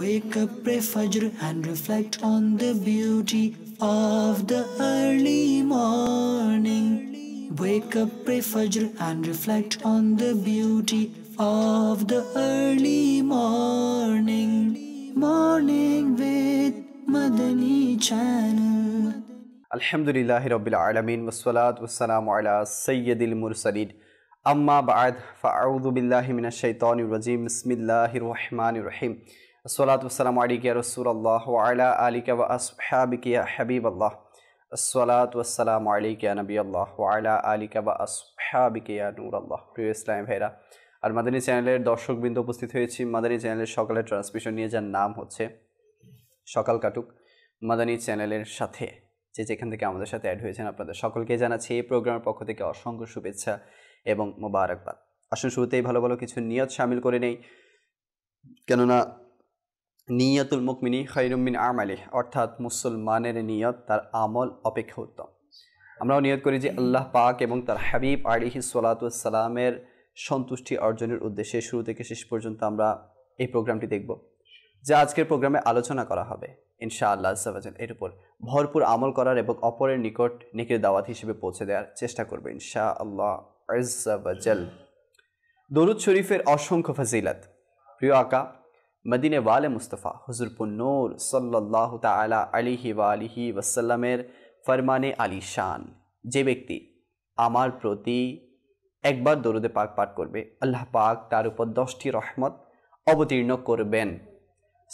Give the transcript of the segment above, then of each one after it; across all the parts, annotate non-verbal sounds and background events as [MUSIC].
Wake up, pray Fajr, and reflect on the beauty of the early morning. Wake up, pray Fajr, and reflect on the beauty of the early morning. Morning with Madani Channel. Alhamdulillahi Rabbil Alameen, wassalat wassalamu ala Sayyidil Mursaleen. Amma ba'ad, fa'audhu billahi minash shaitanir rajim, bismillahir rahmanir rahim. আসসালাতাম আলিকিয়া রসুল্লাহ আলা আলিকা বা আসহাবিকিয়া হাবিব আল্লাহ আসসালাতাম আলিকিয়া নবী আল্লাহ আলা আলিকা বা আসহাবিকিয়া নূর আল্লাহ প্রিয় ইসলামী ভাইরা আর মাদানী চ্যানেলের দর্শকবৃন্দ উপস্থিত হয়েছি মাদানী চ্যানেলের সকালের ট্রান্সমিশন নিয়ে যার নাম হচ্ছে সকাল কাটুক মাদানী চ্যানেলের সাথে যে যেখান থেকে আমাদের সাথে অ্যাড হয়েছেন আপনাদের সকলকে জানাচ্ছি এই প্রোগ্রামের পক্ষ থেকে অসংখ্য শুভেচ্ছা এবং মোবারকবাদ আসুন শুরুতেই ভালো ভালো কিছু নিয়ত সামিল করে নেই কেননা নিয়তুল মুকমিনী খৈরুমিন আমালি অর্থাৎ মুসলমানের নিয়ত তার আমল অপেক্ষা উত্তম আমরাও নিয়ত করি যে আল্লাহ পাক এবং তার হাবিব আলিহি সালাতামের সন্তুষ্টি অর্জনের উদ্দেশ্যে শুরু থেকে শেষ পর্যন্ত আমরা এই প্রোগ্রামটি দেখব যা আজকের প্রোগ্রামে আলোচনা করা হবে ইনশা আল্লাহ সাবাজান এর উপর ভরপুর আমল করার এবং অপরের নিকট নেকের দাওয়াত হিসেবে পৌঁছে দেওয়ার চেষ্টা করবে ইনশা আল্লাহ দরুদ শরীফের অসংখ্য ফাজিলাত প্রিয় আকা মদিনে ওয়ালে মুস্তফা হুজুরপুর নূর সাল্লাহ তালা আলিহি আলিহি ওয়াসাল্লামের ফরমানে আলী শান যে ব্যক্তি আমার প্রতি একবার দরুদে পাক পাঠ করবে আল্লাহ পাক তার উপর দশটি রহমত অবতীর্ণ করবেন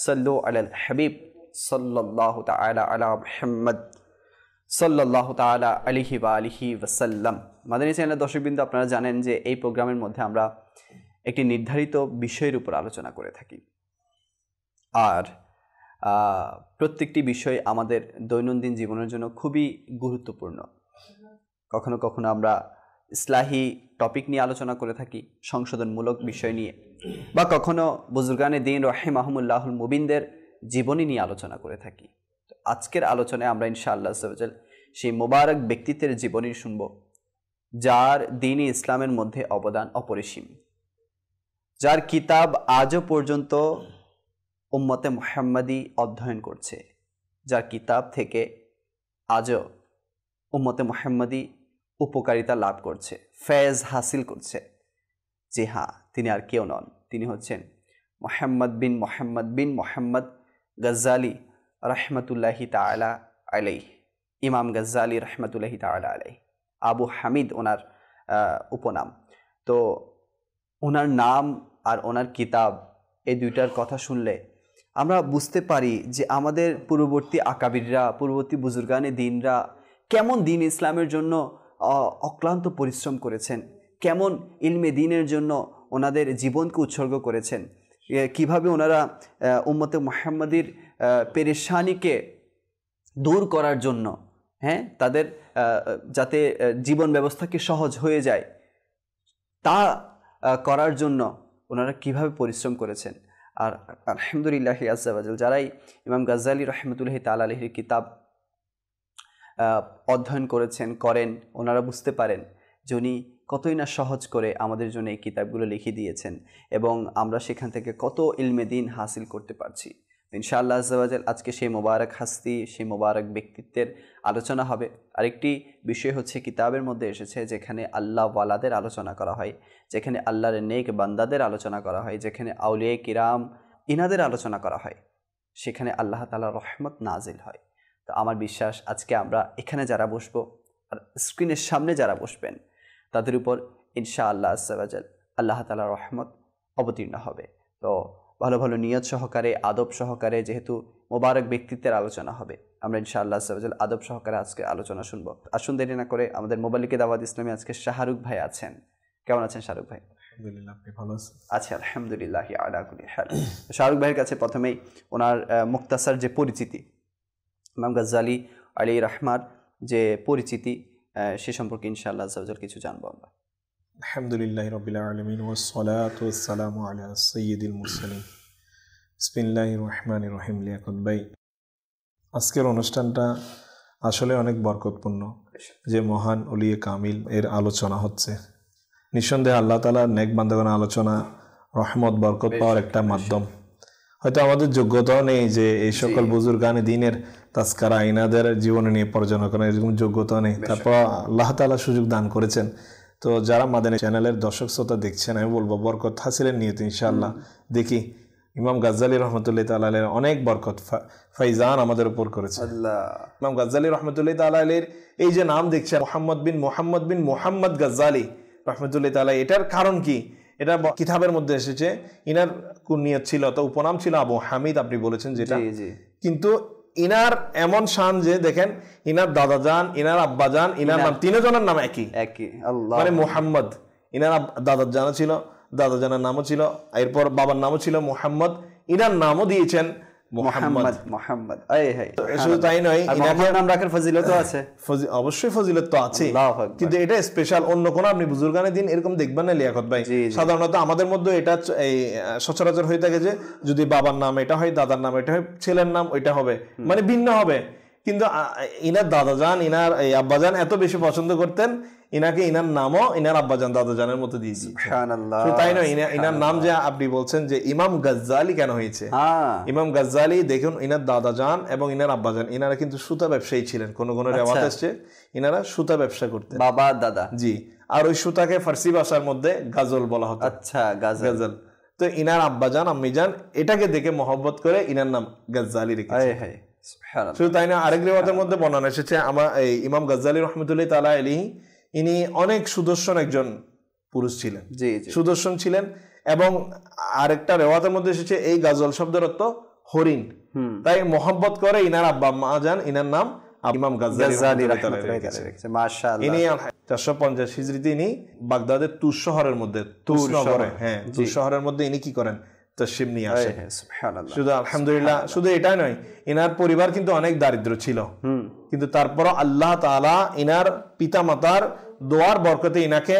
সল্লু আল হাবিব সাল্লাহ তালা আলা মোহাম্মদ সাল্লাহ তালা আলিহি বা আলিহি ওসাল্লাম মাদানী চ্যানেলের দর্শকবৃন্দ আপনারা জানেন যে এই প্রোগ্রামের মধ্যে আমরা একটি নির্ধারিত বিষয়ের উপর আলোচনা করে থাকি আর প্রত্যেকটি বিষয় আমাদের দৈনন্দিন জীবনের জন্য খুবই গুরুত্বপূর্ণ কখনো কখনো আমরা ইসলাহী টপিক নিয়ে আলোচনা করে থাকি সংশোধনমূলক বিষয় নিয়ে বা কখনো বুজুর্গানে দিন রহিম আহমুল্লাহুল মুবিনদের জীবনী নিয়ে আলোচনা করে থাকি আজকের আলোচনায় আমরা ইনশাআল্লাহ সবজাল সেই মোবারক ব্যক্তিত্বের জীবনী শুনব যার দিনই ইসলামের মধ্যে অবদান অপরিসীম যার কিতাব আজও পর্যন্ত উম্মতে মোহাম্মদি অধ্যয়ন করছে যার কিতাব থেকে আজও উম্মতে মোহাম্মদি উপকারিতা লাভ করছে ফেজ হাসিল করছে যে হ্যাঁ তিনি আর কেউ নন তিনি হচ্ছেন মোহাম্মদ বিন মোহাম্মদ বিন মোহাম্মদ গজ্জালি রহমতুল্লাহি তালা আলাই ইমাম গজ্জালি রহমতুল্লাহি তালা আলাই আবু হামিদ ওনার উপনাম তো ওনার নাম আর ওনার কিতাব এই দুইটার কথা শুনলে আমরা বুঝতে পারি যে আমাদের পূর্ববর্তী আকাবিররা পূর্ববর্তী বুজুর্গানে দিনরা কেমন দিন ইসলামের জন্য অক্লান্ত পরিশ্রম করেছেন কেমন ইলমে দিনের জন্য ওনাদের জীবনকে উৎসর্গ করেছেন কিভাবে ওনারা উম্মতে মোহাম্মদীর পেরেশানিকে দূর করার জন্য হ্যাঁ তাদের যাতে জীবন ব্যবস্থাকে সহজ হয়ে যায় তা করার জন্য ওনারা কিভাবে পরিশ্রম করেছেন আর আলহামদুলিল্লাহ আজাল যারাই ইমাম গাজ্জালি রহমতুল্লাহ তাল আলহির কিতাব অধ্যয়ন করেছেন করেন ওনারা বুঝতে পারেন যে উনি কতই না সহজ করে আমাদের জন্য এই কিতাবগুলো লিখে দিয়েছেন এবং আমরা সেখান থেকে কত ইলমে দিন হাসিল করতে পারছি ইনশাআল্লাহ আজাল আজকে সেই মোবারক হাস্তি সেই মোবারক ব্যক্তিত্বের আলোচনা হবে আরেকটি বিষয় হচ্ছে কিতাবের মধ্যে এসেছে যেখানে আল্লাহ ওয়ালাদের আলোচনা করা হয় যেখানে আল্লাহর নেক বান্দাদের আলোচনা করা হয় যেখানে আউলিয়ে কিরাম ইনাদের আলোচনা করা হয় সেখানে আল্লাহ তালা রহমত নাজিল হয় তো আমার বিশ্বাস আজকে আমরা এখানে যারা বসবো আর স্ক্রিনের সামনে যারা বসবেন তাদের উপর ইনশা আল্লাহ আজাল আল্লাহ তালা রহমত অবতীর্ণ হবে তো ভালো ভালো নিয়ত সহকারে আদব সহকারে যেহেতু মোবারক ব্যক্তিত্বের আলোচনা হবে আমরা ইনশাআল্লাহ সাহায্য আদব সহকারে আজকে আলোচনা শুনবো আসুন দেরি না করে আমাদের মোবাইলকে দাওয়াত ইসলামী আজকে শাহরুখ ভাই আছেন কেমন আছেন শাহরুখ ভাই আচ্ছা আলহামদুলিল্লাহ শাহরুখ ভাইয়ের কাছে প্রথমেই ওনার মুক্তাসার যে পরিচিতি ইমাম গজ্জালি আলী রহমার যে পরিচিতি সে সম্পর্কে ইনশাআল্লাহ কিছু জানবো আমরা আলহামদুলিল্লাহ রবিল আলমিন ওসলাতাম আলা সৈয়দুল মুসলিম ইসমিল্লাহ রহমান রহিম লিয়াকত ভাই আজকের অনুষ্ঠানটা আসলে অনেক বরকতপূর্ণ যে মহান অলিয়ে কামিল এর আলোচনা হচ্ছে নিঃসন্দেহে আল্লাহ তালার নেক বান্ধবান আলোচনা রহমত বরকত পাওয়ার একটা মাধ্যম হয়তো আমাদের যোগ্যতাও নেই যে এই সকল বুজুর গানে দিনের তাস্কারা আইনাদের জীবনে নিয়ে পর্যালোচনা এরকম যোগ্যতাও নেই তারপর আল্লাহ তালা সুযোগ দান করেছেন তো যারা মাদানী চ্যানেলের দর্শক শ্রোতা দেখছেন আমি বলবো বরকত হাসিলের নিয়ত ইনশাল্লাহ দেখি ইমাম গাজ্জালি রহমতুল্লাহ তালের অনেক বরকত ফাইজান আমাদের উপর করেছে ইমাম গাজ্জালি রহমতুল্লাহ তালের এই যে নাম দেখছেন মোহাম্মদ বিন মোহাম্মদ বিন মোহাম্মদ গাজ্জালি রহমতুল্লাহ তালা এটার কারণ কি এটা কিতাবের মধ্যে এসেছে ইনার কুনিয়ত ছিল তো উপনাম ছিল আবু হামিদ আপনি বলেছেন যেটা কিন্তু ইনার এমন শান যে দেখেন ইনার দাদা যান ইনার আব্বাজান ইনার নাম তিনজনের নাম একই একই মানে মোহাম্মদ ইনার দাদার জানা ছিল দাদা জানার নামও ছিল এরপর বাবার নামও ছিল মোহাম্মদ ইনার নামও দিয়েছেন সাধারণত আমাদের মধ্যে এটা সচরাচর হয়ে থাকে যে যদি বাবার নাম এটা হয় দাদার নাম এটা হয় ছেলের নাম ওইটা হবে মানে ভিন্ন হবে কিন্তু ইনার যান ইনার এই যান এত বেশি পছন্দ করতেন ইনাকে ইনার নামও ইনার আব্বাজান জানের মতো দিয়েছি তাই নয় ইনার নাম যে আপনি বলছেন যে ইমাম গজ্জালি কেন হয়েছে ইমাম গজ্জালি দেখুন ইনার দাদা যান এবং ইনার আব্বাজান ইনারা কিন্তু সুতা ব্যবসায়ী ছিলেন কোন কোন আচ্ছা। রেওয়াজ আসছে ইনারা সুতা ব্যবসা করতেন বাবা দাদা জি আর ওই সুতাকে ফার্সি ভাষার মধ্যে গাজল বলা হতো আচ্ছা গাজল তো ইনার আব্বাজান যান এটাকে দেখে মহব্বত করে ইনার নাম গাজ্জালি রেখেছে শুধু তাই না আরেক রেওয়াজের মধ্যে বর্ণনা এসেছে আমার এই ইমাম গজ্জালি রহমতুল্লাহ তালা আলী ইনি অনেক সুদর্শন একজন পুরুষ ছিলেন জি সুদর্শন ছিলেন এবং আরেকটা রেওয়াতের মধ্যে এসেছে এই গাজল শব্দের অর্থ হরিণ তাই মোহাম্মত করে ইনার আব্বা মা যান ইনার নাম ইমাম চারশো পঞ্চাশ হিজড়িতে ইনি বাগদাদের তুর শহরের মধ্যে তুর শহরে হ্যাঁ তুর শহরের মধ্যে ইনি কি করেন তসিম আসে শুধু আলহামদুলিল্লাহ শুধু এটা নয় এনার পরিবার কিন্তু অনেক দারিদ্র ছিল কিন্তু আল্লাহ তালা এনার দোয়ার বরকতে এনাকে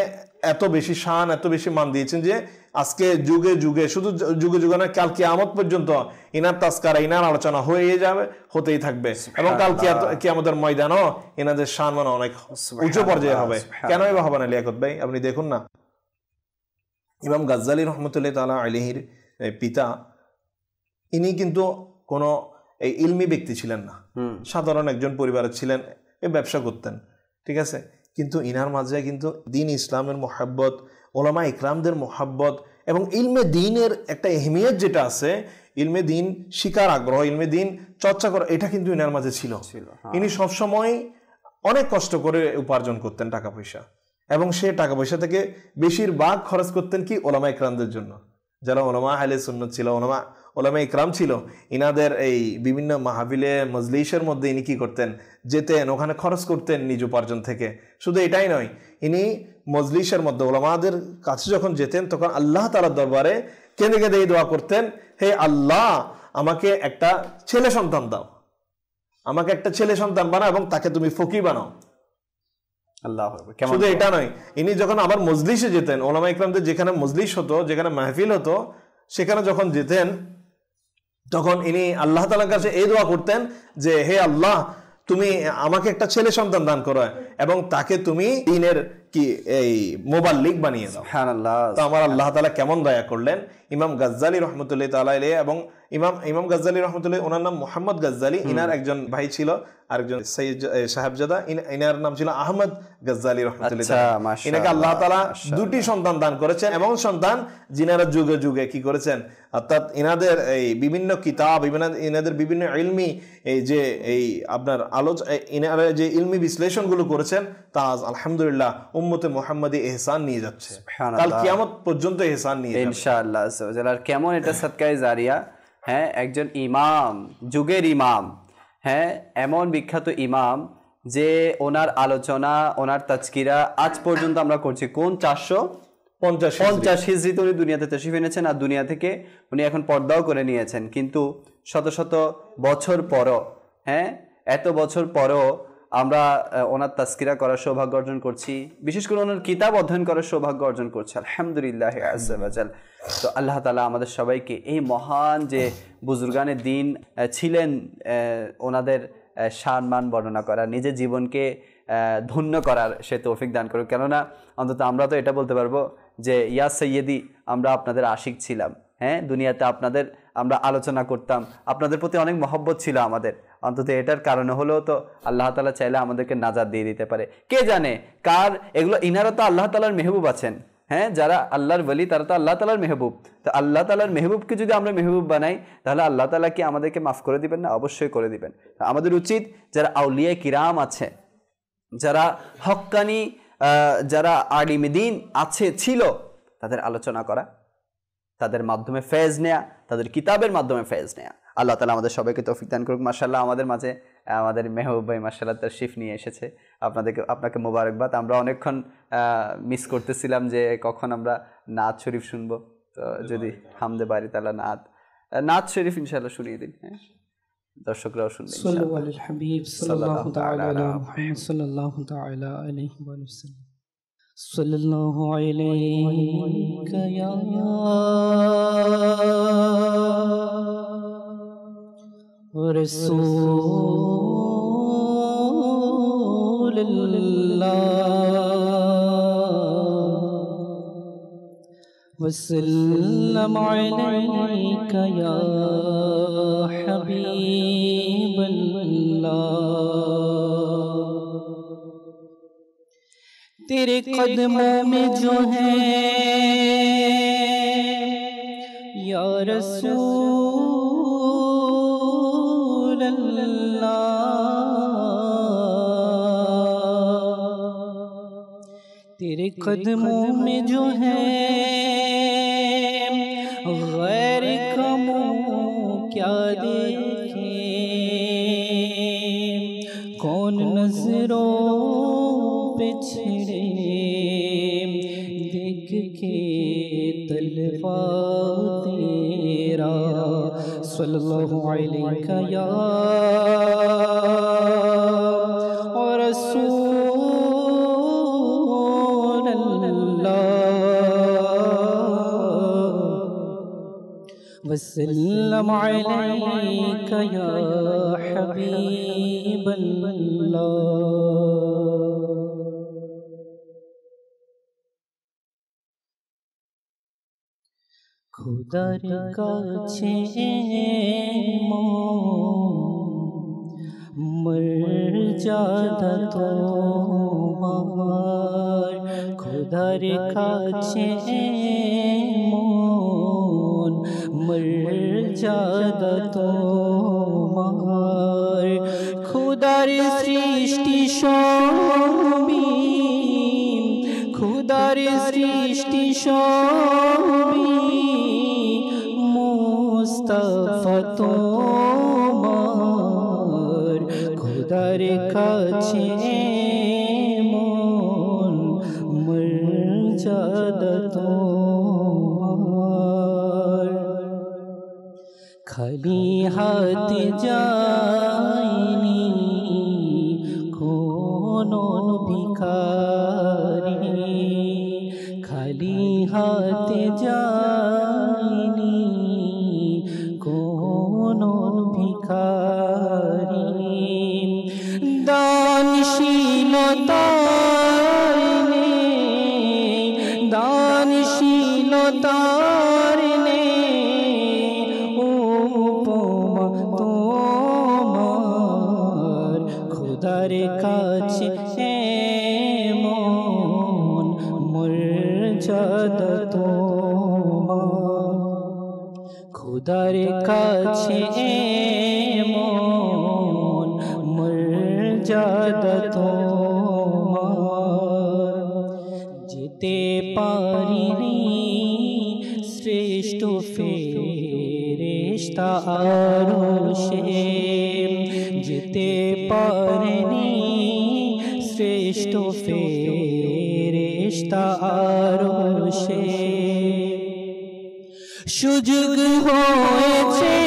এত বেশি এত বেশি মান দিয়েছেন যে আজকে যুগে যুগে শুধু যুগে যুগে কাল কিয়ামত পর্যন্ত ইনার তাস্কার ইনার আলোচনা হয়ে যাবে হতেই থাকবে এবং কাল কিয়ামতের ময়দানও এনাদের শান মানে অনেক উঁচু পর্যায়ে হবে কেন এবার হবে না লিয়াকত ভাই আপনি দেখুন না ইমাম গাজ্জালি রহমতুল্লাহ তালা আলিহির পিতা ইনি কিন্তু কোনো এই ইলমি ব্যক্তি ছিলেন না সাধারণ একজন পরিবারের ছিলেন ব্যবসা করতেন ঠিক আছে কিন্তু ইনার মাঝে কিন্তু দিন ইসলামের মোহাব্বত ওলামা ইকরামদের মোহাব্বত এবং ইলমে দিনের একটা এহমিয়ত যেটা আছে ইলমে দিন শিকার আগ্রহ ইলমে দিন চর্চা করা এটা কিন্তু ইনার মাঝে ছিল হ্যাঁ। ইনি সবসময় অনেক কষ্ট করে উপার্জন করতেন টাকা পয়সা এবং সে টাকা পয়সা থেকে বেশিরভাগ খরচ করতেন কি ওলামা ইকরামদের জন্য যারা ওলামা আহলে সুন্ন ছিল ওলামা ওলামা ইকরাম ছিল ইনাদের এই বিভিন্ন মাহাবিলে মজলিসের মধ্যে ইনি কী করতেন যেতেন ওখানে খরচ করতেন নিজ উপার্জন থেকে শুধু এটাই নয় ইনি মজলিসের মধ্যে ওলামাদের কাছে যখন যেতেন তখন আল্লাহ তালার দরবারে কেঁদে কেঁদে এই দোয়া করতেন হে আল্লাহ আমাকে একটা ছেলে সন্তান দাও আমাকে একটা ছেলে সন্তান বানাও এবং তাকে তুমি ফকি বানাও আল্লাহ শুধু এটা নয় ইনি যখন আবার মজলিসে যেতেন ওলামা ইকরামদের যেখানে মজলিস হতো যেখানে মাহফিল হতো সেখানে যখন যেতেন তখন ইনি আল্লাহ তালার কাছে এই দোয়া করতেন যে হে আল্লাহ তুমি আমাকে একটা ছেলে সন্তান দান করো এবং তাকে তুমি দিনের কি এই লিক বানিয়ে দাও হ্যাঁ আল্লাহ তো আমার আল্লাহ তালা কেমন দয়া করলেন ইমাম গাজ্জালি রহমতুল্লাহ তালাইলে এবং ইমাম ইমাম গাজ্জালি রহমতুল্লাহ ওনার নাম মোহাম্মদ গাজ্জালি ইনার একজন ভাই ছিল আরেকজন সাহেবজাদা ইনার নাম ছিল আহমদ গাজ্জালি রহমতুল্লাহ আচ্ছা, ইনাকে আল্লাহ তালা দুটি সন্তান দান করেছেন এবং সন্তান যিনারা যুগে যুগে কি করেছেন অর্থাৎ ইনাদের এই বিভিন্ন কিতাব বিভিন্ন ইনাদের বিভিন্ন ইলমি এই যে এই আপনার আলোচ ইনারা যে ইলমি বিশ্লেষণগুলো করেছেন তা আজ আলহামদুলিল্লাহ উম্মতে মোহাম্মদী এহসান নিয়ে যাচ্ছে কাল কিয়ামত পর্যন্ত এহসান নিয়ে ইনশাআল্লাহ আজাল আর কেমন এটা সৎকায় জারিয়া হ্যাঁ একজন ইমাম যুগের ইমাম হ্যাঁ এমন বিখ্যাত ইমাম যে ওনার আলোচনা ওনার তাজকিরা আজ পর্যন্ত আমরা করছি কোন চারশো পঞ্চাশ পঞ্চাশ হিজড়িতে উনি দুনিয়াতে তশিফ এনেছেন আর দুনিয়া থেকে উনি এখন পর্দাও করে নিয়েছেন কিন্তু শত শত বছর পরও হ্যাঁ এত বছর পরও আমরা ওনার তাস্কিরা করার সৌভাগ্য অর্জন করছি বিশেষ করে ওনার কিতাব অধ্যয়ন করার সৌভাগ্য অর্জন করছি আলহামদুলিল্লাহ আজাল তো আল্লাহ তালা আমাদের সবাইকে এই মহান যে বুজুর্গানের দিন ছিলেন ওনাদের সান মান বর্ণনা করা নিজের জীবনকে ধন্য করার সে তৌফিক দান করুক কেননা অন্তত আমরা তো এটা বলতে পারবো যে ইয়া সৈয়দি আমরা আপনাদের আশিক ছিলাম হ্যাঁ দুনিয়াতে আপনাদের আমরা আলোচনা করতাম আপনাদের প্রতি অনেক মহব্বত ছিল আমাদের অন্তত এটার কারণে হলেও তো আল্লাহ তালা চাইলে আমাদেরকে নাজাদ দিয়ে দিতে পারে কে জানে কার এগুলো ইনারা তো আল্লাহ তালার মেহবুব আছেন হ্যাঁ যারা আল্লাহর বলি তারা তো আল্লাহ তালার মেহবুব তো আল্লাহ তালার মেহবুবকে যদি আমরা মেহবুব বানাই তাহলে আল্লাহ তালা কি আমাদেরকে মাফ করে দিবেন না অবশ্যই করে দিবেন আমাদের উচিত যারা আউলিয়া কিরাম আছে যারা হক্কানি যারা আলিমদিন আছে ছিল তাদের আলোচনা করা তাদের মাধ্যমে ফেজ নেয়া তাদের কিতাবের মাধ্যমে ফেজ নেয়া আল্লাহ তালা আমাদের সবাইকে তৌফিক দান করুক মাসাল্লাহ আমাদের মাঝে আমাদের মেহবুব ভাই মাসাল্লাহ তার শিফ নিয়ে এসেছে আপনাদেরকে আপনাকে মোবারকবাদ আমরা অনেকক্ষণ মিস করতেছিলাম যে কখন আমরা নাচ শরীফ শুনবো তো যদি হামদে বাড়ি তালা নাথ নাচ শরীফ ইনশাল্লাহ শুনিয়ে দিন হ্যাঁ দর্শকরাও শুনবে صلى الله عليك يا रसूल वसल्लम अलैका या हबीब तेरे कदमों में जो है या रसूल तेरे कदमों में जो है गैर कमों क्या देखे कौन नजरों पिछड़े देख के तलवा तेरा सल्लल्लाहु अलैहि या और रसूल वसल्लम अलैका या हबीबल्लाह খোদার কাছে মর যাদা তো মামার খোদার কাছে মর্যাদতো মহার খুদার সৃষ্টি সমি খুদার সৃষ্টি সমি মুস্তফতো মার খুদার কাছে खाली हाथ जाइनी कोनो भिखारी खाली हाथ जा পরশে যেতে পারেনি শ্রেষ্ঠ ফেরেস্তারশে সুযোগ হয়েছে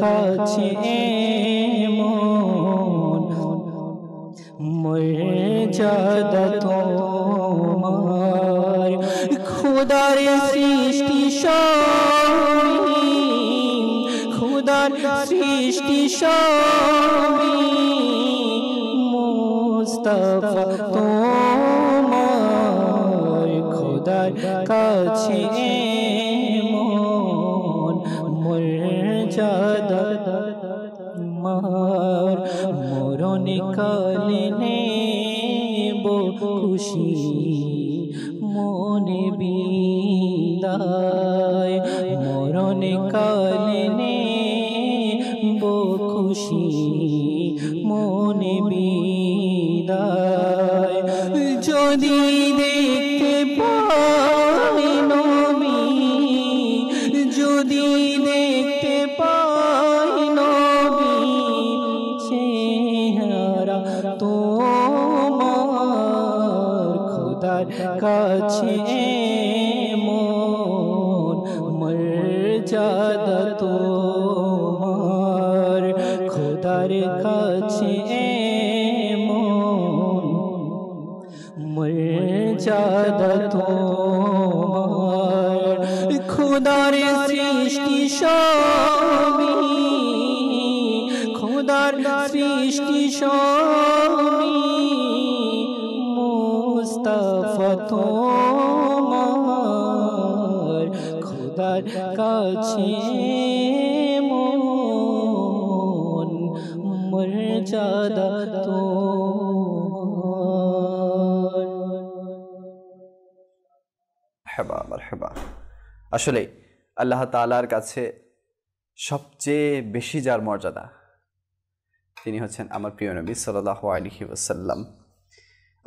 কাছে মন মর্যাদা তোমার খুদার সৃষ্টি সব খুদার সৃষ্টি সব কাছে মন মর্যাদা আসলে আল্লাহ তালার কাছে সবচেয়ে বেশি যার মর্যাদা তিনি হচ্ছেন আমার প্রিয় নবী সাল আলহি ওসাল্লাম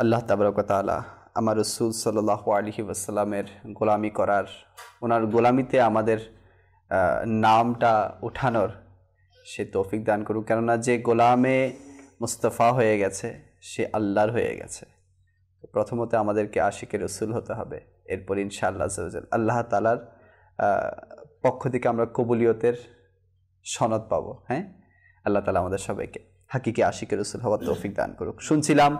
আল্লাহ তাবরকতালা আমার রসুল সাল্লাহ আলহি ওয়াসাল্লামের গোলামি করার ওনার গোলামিতে আমাদের নামটা উঠানোর সে তৌফিক দান করুক কেননা যে গোলামে মুস্তফা হয়ে গেছে সে আল্লাহর হয়ে গেছে প্রথমত আমাদেরকে আশিকে রসুল হতে হবে এরপর ইনশাআল্লাহ সৌজাল আল্লাহ তালার পক্ষ থেকে আমরা কবুলিয়তের সনদ পাবো হ্যাঁ আল্লাহ তালা আমাদের সবাইকে হাকিকে আশিকে রসুল হওয়ার তৌফিক দান করুক শুনছিলাম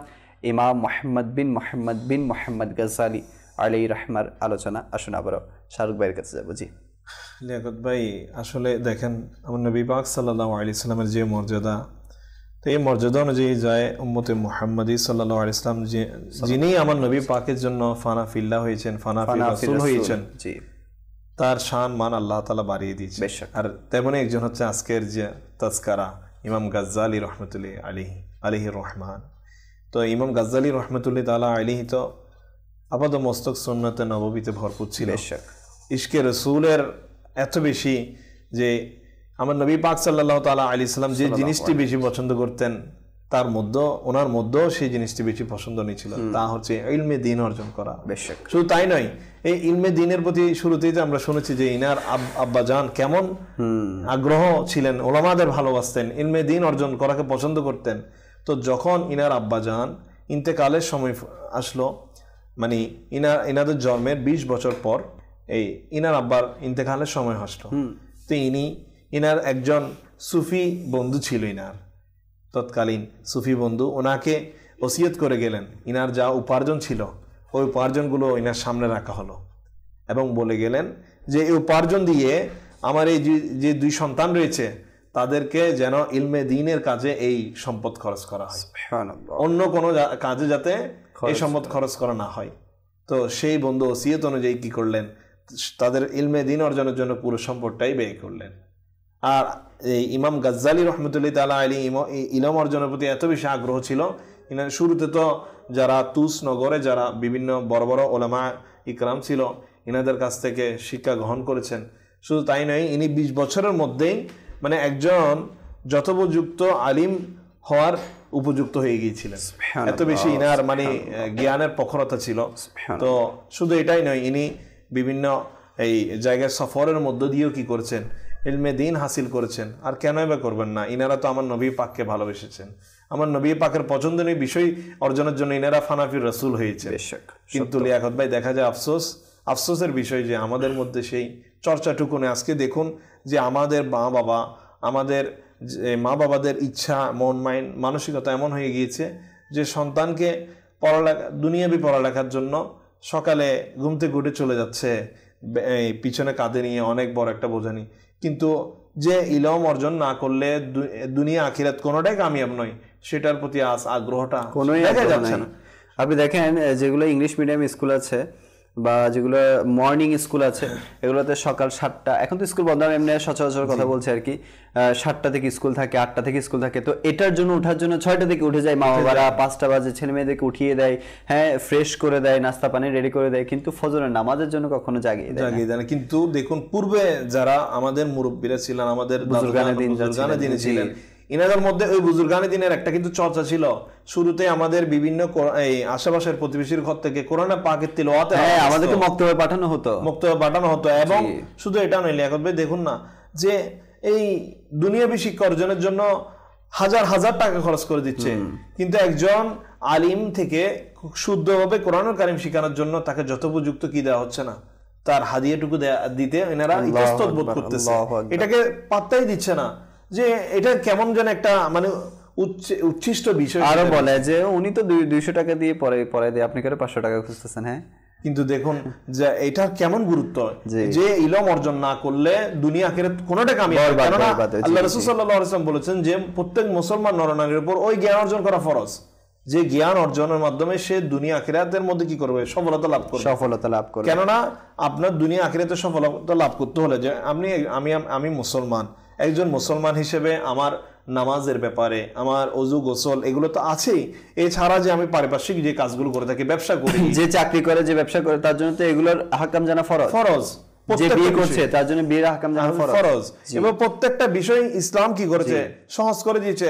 ইমাম মোহাম্মদ বিন মোহাম্মদ বিন মোহাম্মদ গজালি আলী রহমার আলোচনা আসুন আবার শাহরুখ ভাইয়ের কাছে যাবো জি লিয়াকত ভাই আসলে দেখেন আমার নবী পাক সাল্লাহ আলি ইসলামের যে মর্যাদা তো এই মর্যাদা অনুযায়ী যায় উম্মতে মোহাম্মদী সাল্লা আলি ইসলাম যিনি আমার নবী পাকের জন্য ফানা ফিল্লা হয়েছেন ফানা ফিল্লা হয়েছেন জি তার শান মান আল্লাহ তালা বাড়িয়ে দিয়েছে আর তেমনই একজন হচ্ছে আজকের যে তাস্কারা ইমাম আলী রহমতুল্লি আলী আলিহি রহমান তো ইমাম গাজ্জালী রহমতুল্লি তালা আলিহি তো আপাত মস্তক সোমনাথে নবমীতে ভরপুর ছিল ইশকে রসুলের এত বেশি যে আমার নবী পাক সাল্লাহ তালা আলি ইসলাম যে জিনিসটি বেশি পছন্দ করতেন তার মধ্যে ওনার মধ্যেও সেই জিনিসটি বেশি পছন্দ ছিল তা হচ্ছে ইলমে দিন অর্জন করা শুধু তাই নয় এই ইলমে দিনের প্রতি শুরুতেই যে আমরা শুনেছি যে ইনার আব্বা আব্বাজান কেমন আগ্রহ ছিলেন ওলামাদের ভালোবাসতেন ইলমে দিন অর্জন করাকে পছন্দ করতেন তো যখন ইনার যান ইন্তেকালের সময় আসলো মানে ইনা ইনাদের জন্মের বিশ বছর পর এই ইনার আব্বার ইন্তেকালের সময় আসলো তো ইনি ইনার একজন সুফি বন্ধু ছিল ইনার তৎকালীন সুফি বন্ধু ওনাকে ওসিয়ত করে গেলেন ইনার যা উপার্জন ছিল ওই উপার্জনগুলো ইনার সামনে রাখা হলো এবং বলে গেলেন যে এই উপার্জন দিয়ে আমার এই যে দুই সন্তান রয়েছে তাদেরকে যেন ইলমে দিনের কাজে এই সম্পদ খরচ করা হয় অন্য কোনো কাজে যাতে এই সম্পদ খরচ করা না হয় তো সেই বন্ধু ওসিয়ত অনুযায়ী কি করলেন তাদের ইলমে দিন অর্জনের জন্য পুরো সম্পদটাই ব্যয় করলেন আর এই ইমাম গাজ্জালি রহমতুল্লি তালা আলী ইলম অর্জনের প্রতি এত বেশি আগ্রহ ছিল ইনার শুরুতে তো যারা তুস নগরে যারা বিভিন্ন বড় বড় ওলামা ইকরাম ছিল ইনাদের কাছ থেকে শিক্ষা গ্রহণ করেছেন শুধু তাই নয় ইনি বিশ বছরের মধ্যেই মানে একজন যথোপযুক্ত আলিম হওয়ার উপযুক্ত হয়ে গিয়েছিলেন এত বেশি ইনার মানে জ্ঞানের প্রখরতা ছিল তো শুধু এটাই নয় ইনি বিভিন্ন এই জায়গায় সফরের মধ্য দিয়েও কি করছেন এলমে দিন হাসিল করেছেন আর কেন এবার করবেন না ইনারা তো আমার নবী পাককে ভালোবেসেছেন আমার নবী পাকের পছন্দনীয় বিষয় অর্জনের জন্য ইনারা ফানাফির রসুল হয়েছে কিন্তু লিয়াকত ভাই দেখা যায় আফসোস আফসোসের বিষয় যে আমাদের মধ্যে সেই চর্চাটুকুনে আজকে দেখুন যে আমাদের মা বাবা আমাদের মা বাবাদের ইচ্ছা মন মাইন্ড মানসিকতা এমন হয়ে গিয়েছে যে সন্তানকে পড়ালেখা দুনিয়াবি পড়ালেখার জন্য সকালে ঘুমতে ঘুটে চলে যাচ্ছে পিছনে কাঁধে নিয়ে অনেক বড় একটা বোঝানি কিন্তু যে ইলম অর্জন না করলে দুনিয়া আখিরাত কোনোটাই কামিয়াব নয় সেটার প্রতি আস আগ্রহটা কোনো যাচ্ছে না আপনি দেখেন যেগুলো ইংলিশ মিডিয়াম স্কুল আছে বা যেগুলো মর্নিং স্কুল আছে এগুলোতে সকাল সাতটা এখন তো স্কুল বন্ধ আমি এমনি সচরাচর কথা বলছে আর কি সাতটা থেকে স্কুল থাকে আটটা থেকে স্কুল থাকে তো এটার জন্য ওঠার জন্য ছয়টা থেকে উঠে যায় মা বাবারা পাঁচটা বাজে ছেলে মেয়েদেরকে উঠিয়ে দেয় হ্যাঁ ফ্রেশ করে দেয় নাস্তা পানি রেডি করে দেয় কিন্তু ফজরের নামাজের জন্য কখনো জাগিয়ে দেয় জাগিয়ে দেয় কিন্তু দেখুন পূর্বে যারা আমাদের মুরব্বীরা ছিলেন আমাদের দিন ছিলেন ইনাদের মধ্যে ওই বুজুর্গানি দিনের একটা কিন্তু চর্চা ছিল শুরুতে আমাদের বিভিন্ন আশেপাশের প্রতিবেশীর ঘর থেকে কোরআন পাকের তিল হ্যাঁ আমাদেরকে মক্তবে পাঠানো হতো মক্তবে পাঠানো হতো এবং শুধু এটা নইলে এখন ভাই দেখুন না যে এই দুনিয়াবি শিক্ষা অর্জনের জন্য হাজার হাজার টাকা খরচ করে দিচ্ছে কিন্তু একজন আলিম থেকে শুদ্ধভাবে কোরআনুল কারিম শিখানোর জন্য তাকে যত উপযুক্ত কি দেওয়া হচ্ছে না তার হাদিয়াটুকু দিতে এনারা ইতস্তত বোধ করতেছে এটাকে পাত্তাই দিচ্ছে না যে এটা কেমন যেন একটা মানে উচ্ছিষ্ট বিষয় আরো বলে যে উনি তো দুইশো টাকা দিয়ে পরে পরে দিয়ে আপনি কেন পাঁচশো টাকা খুঁজতেছেন হ্যাঁ কিন্তু দেখুন যে এটা কেমন গুরুত্ব যে ইলম অর্জন না করলে দুনিয়া কেরে কোনোটা কামি আল্লাহ রসুল বলেছেন যে প্রত্যেক মুসলমান নরনারীর উপর ওই জ্ঞান অর্জন করা ফরজ যে জ্ঞান অর্জনের মাধ্যমে সে দুনিয়া আখিরাতের মধ্যে কি করবে সফলতা লাভ করবে সফলতা লাভ করবে কেননা আপনার দুনিয়া আখিরাতে সফলতা লাভ করতে হলে যে আপনি আমি আমি মুসলমান একজন মুসলমান হিসেবে আমার নামাজের ব্যাপারে আমার অজু গোসল এগুলো তো আছেই এছাড়া যে আমি পারিপার্শ্বিক যে কাজগুলো করে থাকি ব্যবসা করি [LAUGHS] যে চাকরি করে যে ব্যবসা করে তার জন্য তো এগুলোর হাকাম জানা ফরজ ফরজ ইসলাম কি করেছে সহজ করে দিয়েছে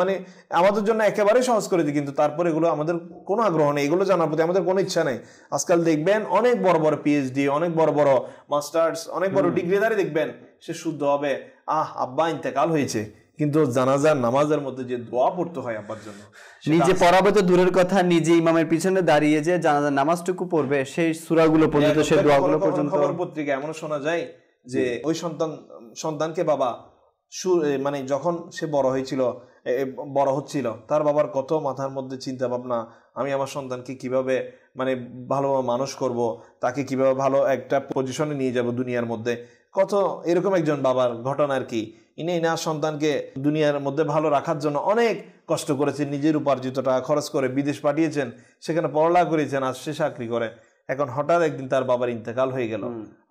মানে আমাদের জন্য একেবারে সহজ করে কিন্তু এগুলো আমাদের কোনো আগ্রহ নেই এগুলো জানার প্রতি আমাদের কোনো ইচ্ছা নেই আজকাল দেখবেন অনেক বড় বড় পিএইচডি অনেক বড় বড় মাস্টার্স অনেক বড় ডিগ্রিধারী দেখবেন সে শুদ্ধ হবে আহ আব্বা ইন্তেকাল হয়েছে কিন্তু জানাজার নামাজের মধ্যে যে দোয়া পড়তে হয় আব্বার জন্য নিজে পড়াবে তো দূরের কথা নিজে ইমামের পিছনে দাঁড়িয়ে যে জানাজার নামাজটুকু পড়বে সেই সুরাগুলো পর্যন্ত সেই দোয়াগুলো পর্যন্ত খবর পত্রিকা এমন শোনা যায় যে ওই সন্তান সন্তানকে বাবা মানে যখন সে বড় হয়েছিল বড় হচ্ছিল তার বাবার কত মাথার মধ্যে চিন্তা ভাবনা আমি আমার সন্তানকে কিভাবে মানে ভালো মানুষ করব তাকে কিভাবে ভালো একটা পজিশনে নিয়ে যাব দুনিয়ার মধ্যে কত এরকম একজন বাবার ঘটনা আর কি ইনি না সন্তানকে দুনিয়ার মধ্যে ভালো রাখার জন্য অনেক কষ্ট করেছেন নিজের উপার্জিত টাকা খরচ করে বিদেশ পাঠিয়েছেন সেখানে পড়ালেখা করেছেন আর সে চাকরি করে এখন হঠাৎ একদিন তার বাবার ইন্তেকাল হয়ে গেল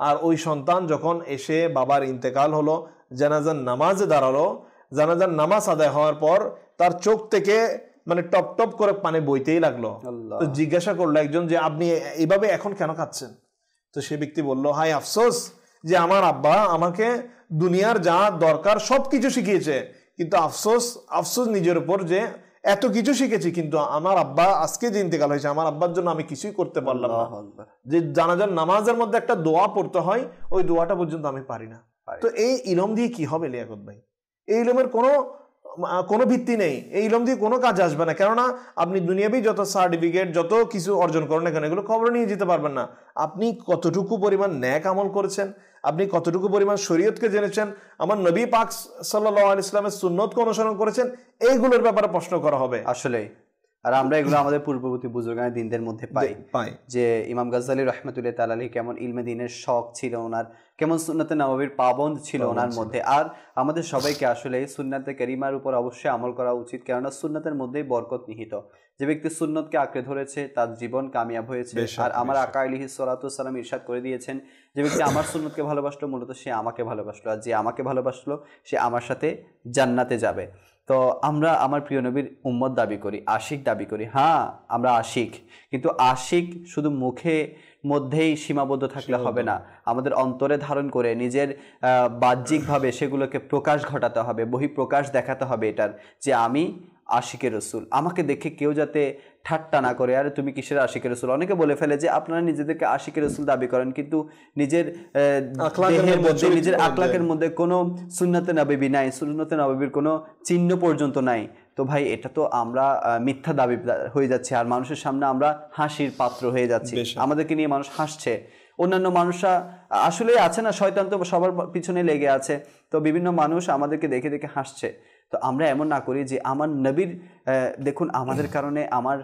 আর ওই সন্তান যখন এসে বাবার ইন্তেকাল হলো জানাজান নামাজে দাঁড়ালো জানাজান নামাজ আদায় হওয়ার পর তার চোখ থেকে মানে টপ টপ করে পানে বইতেই লাগলো তো জিজ্ঞাসা করলো একজন যে আপনি এভাবে এখন কেন খাচ্ছেন তো সে ব্যক্তি বলল হাই আফসোস যে আমার আব্বা আমাকে দুনিয়ার যা দরকার সব কিছু শিখিয়েছে কিন্তু আফসোস আফসোস নিজের উপর যে এত কিছু শিখেছি কিন্তু আমার আব্বা আজকে যে ইন্তেকাল হয়েছে আমার আব্বার জন্য আমি কিছুই করতে পারলাম না যে জানাজার নামাজের মধ্যে একটা দোয়া পড়তে হয় ওই দোয়াটা পর্যন্ত আমি পারি না তো এই ইলম দিয়ে কি হবে লিয়াকত ভাই এই ইলমের কোনো কোনো ভিত্তি নেই এই ইলম দিয়ে কোনো কাজ আসবে না কেননা আপনি দুনিয়াবি যত সার্টিফিকেট যত কিছু অর্জন করেন এখানে এগুলো খবর নিয়ে যেতে পারবেন না আপনি কতটুকু পরিমাণ ন্যাক আমল করেছেন আপনি কতটুকু পরিমাণ শরীয়তকে জেনেছেন আমার নবী পাক সাল্লাহ ইসলামের সুন্নতকে অনুসরণ করেছেন এইগুলোর ব্যাপারে প্রশ্ন করা হবে আসলে আর আমরা এগুলো আমাদের পূর্ববর্তী বুজুর্গানের দিনদের মধ্যে পাই পাই যে ইমাম আলী রহমতুল্লাহ তালালি কেমন ইলমে দিনের শখ ছিল ওনার কেমন সুন্নাতে নবাবির পাবন্দ ছিল ওনার মধ্যে আর আমাদের সবাইকে আসলে সুন্নাতে কেরিমার উপর অবশ্যই আমল করা উচিত কেননা সুন্নাতের মধ্যেই বরকত নিহিত যে ব্যক্তি সুন্নতকে আঁকড়ে ধরেছে তার জীবন কামিয়াব হয়েছে আর আমার আকা আলিহি সালাম ইরশাদ করে দিয়েছেন যে ব্যক্তি আমার সুন্নতকে ভালোবাসলো মূলত সে আমাকে ভালোবাসলো আর যে আমাকে ভালোবাসলো সে আমার সাথে জান্নাতে যাবে তো আমরা আমার প্রিয় নবীর উম্মত দাবি করি আশিক দাবি করি হ্যাঁ আমরা আশিক কিন্তু আশিক শুধু মুখে মধ্যেই সীমাবদ্ধ থাকলে হবে না আমাদের অন্তরে ধারণ করে নিজের বাহ্যিকভাবে সেগুলোকে প্রকাশ ঘটাতে হবে বহি প্রকাশ দেখাতে হবে এটার যে আমি আশিকের রসুল আমাকে দেখে কেউ যাতে ঠাট্টা না করে আর তুমি কিসের আশিক রসুল অনেকে বলে ফেলে যে আপনারা নিজেদেরকে আশিক রসুল দাবি করেন কিন্তু নিজের দেহের মধ্যে নিজের আকলাকের মধ্যে কোনো সুন্নতে নবীবি নাই সুন্নতে নবীবির কোনো চিহ্ন পর্যন্ত নাই তো ভাই এটা তো আমরা মিথ্যা দাবি হয়ে যাচ্ছে আর মানুষের সামনে আমরা হাসির পাত্র হয়ে যাচ্ছি আমাদেরকে নিয়ে মানুষ হাসছে অন্যান্য মানুষরা আসলেই আছে না শয়তান তো সবার পিছনে লেগে আছে তো বিভিন্ন মানুষ আমাদেরকে দেখে দেখে হাসছে তো আমরা এমন না করি যে আমার নবীর দেখুন আমাদের কারণে আমার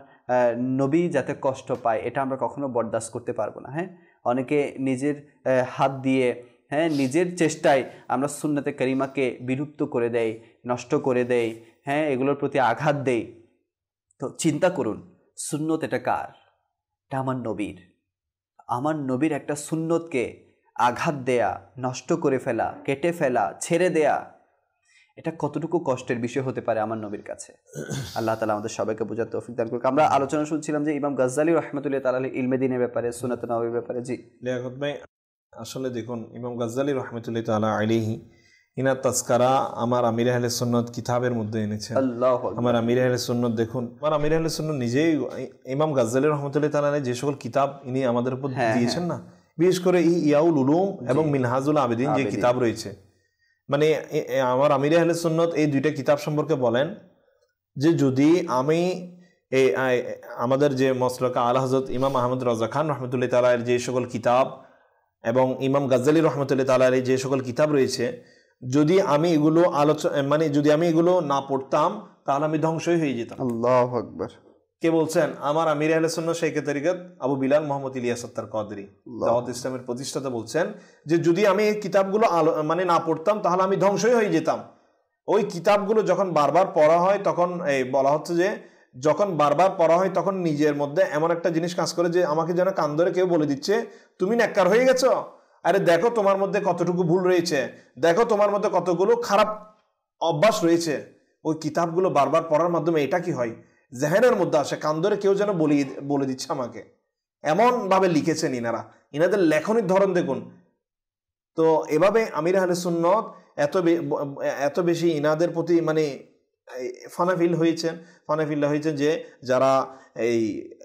নবী যাতে কষ্ট পায় এটা আমরা কখনো বরদাস্ত করতে পারবো না হ্যাঁ অনেকে নিজের হাত দিয়ে হ্যাঁ নিজের চেষ্টায় আমরা সুন্নাতে করিমাকে বিলুপ্ত করে দেই নষ্ট করে দেই হ্যাঁ এগুলোর প্রতি আঘাত দেই তো চিন্তা করুন সুন্নত এটা কার এটা আমার নবীর আমার নবীর একটা সুন্নতকে আঘাত দেয়া নষ্ট করে ফেলা কেটে ফেলা ছেড়ে দেয়া এটা কতটুকু কষ্টের বিষয় হতে পারে আমার নবীর কাছে আল্লাহ তালা আমাদের সবাইকে বোঝার তৌফিক দান করুক আমরা আলোচনা শুনছিলাম যে ইমাম গাজ্জালি রহমতুল্লাহ তালাহ ইলমেদিনের ব্যাপারে সুনাত নবীর ব্যাপারে জি লিয়াকত ভাই আসলে দেখুন ইমাম গাজ্জালি রহমতুল্লাহ তালা আলিহি ইনার তাস্কারা আমার আমির আহলে সুন্নত কিতাবের মধ্যে এনেছে আমার আমির আহলে সুন্নত দেখুন আমার আমির আহলে সুন্নত নিজেই ইমাম গাজ্জালি রহমতুল্লাহ তালা যে সকল কিতাব ইনি আমাদের উপর হ্যাঁ, হ্যাঁ। দিয়েছেন না বিশেষ করে ইয়াউল উলুম এবং মিনহাজুল আবেদিন যে কিতাব রয়েছে মানে আমার আমির আহলে সুন্নত এই দুইটা কিতাব সম্পর্কে বলেন যে যদি আমি এই আমাদের যে মসলকা আল হজরত ইমাম আহমদ রাজা খান রহমতুল্লাহ তালার যে সকল কিতাব এবং ইমাম গাজ্জালী রহমতুল্লাহ তালার যে সকল কিতাব রয়েছে যদি আমি এগুলো আলোচনা মানে যদি আমি এগুলো না পড়তাম তাহলে আমি ধ্বংসই হয়ে যেতাম আল্লাহ আকবর কে বলছেন আমার আমির সন্ন্য শেখে তরিকত আবু বিলাল মোহাম্মদ ইলিয়াস আত্তার কদরি দাওয়াত ইসলামের প্রতিষ্ঠাতা বলছেন যে যদি আমি এই কিতাবগুলো আলো মানে না পড়তাম তাহলে আমি ধ্বংসই হয়ে যেতাম ওই কিতাবগুলো যখন বারবার পড়া হয় তখন এই বলা হচ্ছে যে যখন বারবার পড়া হয় তখন নিজের মধ্যে এমন একটা জিনিস কাজ করে যে আমাকে যেন কান ধরে কেউ বলে দিচ্ছে তুমি ন্যাক্কার হয়ে গেছো আরে দেখো তোমার মধ্যে কতটুকু ভুল রয়েছে দেখো তোমার মধ্যে কতগুলো খারাপ অভ্যাস রয়েছে ওই কিতাবগুলো বারবার পড়ার মাধ্যমে এটা কি হয় জেহেনের মধ্যে আসে কান ধরে কেউ যেন বলি বলে দিচ্ছে আমাকে এমনভাবে লিখেছেন ইনারা ইনাদের লেখনির ধরন দেখুন তো এভাবে আমির আহলে সুন্নত এত এত বেশি ইনাদের প্রতি মানে ফানাফিল হয়েছেন ফানাফিল্লা হয়েছেন যে যারা এই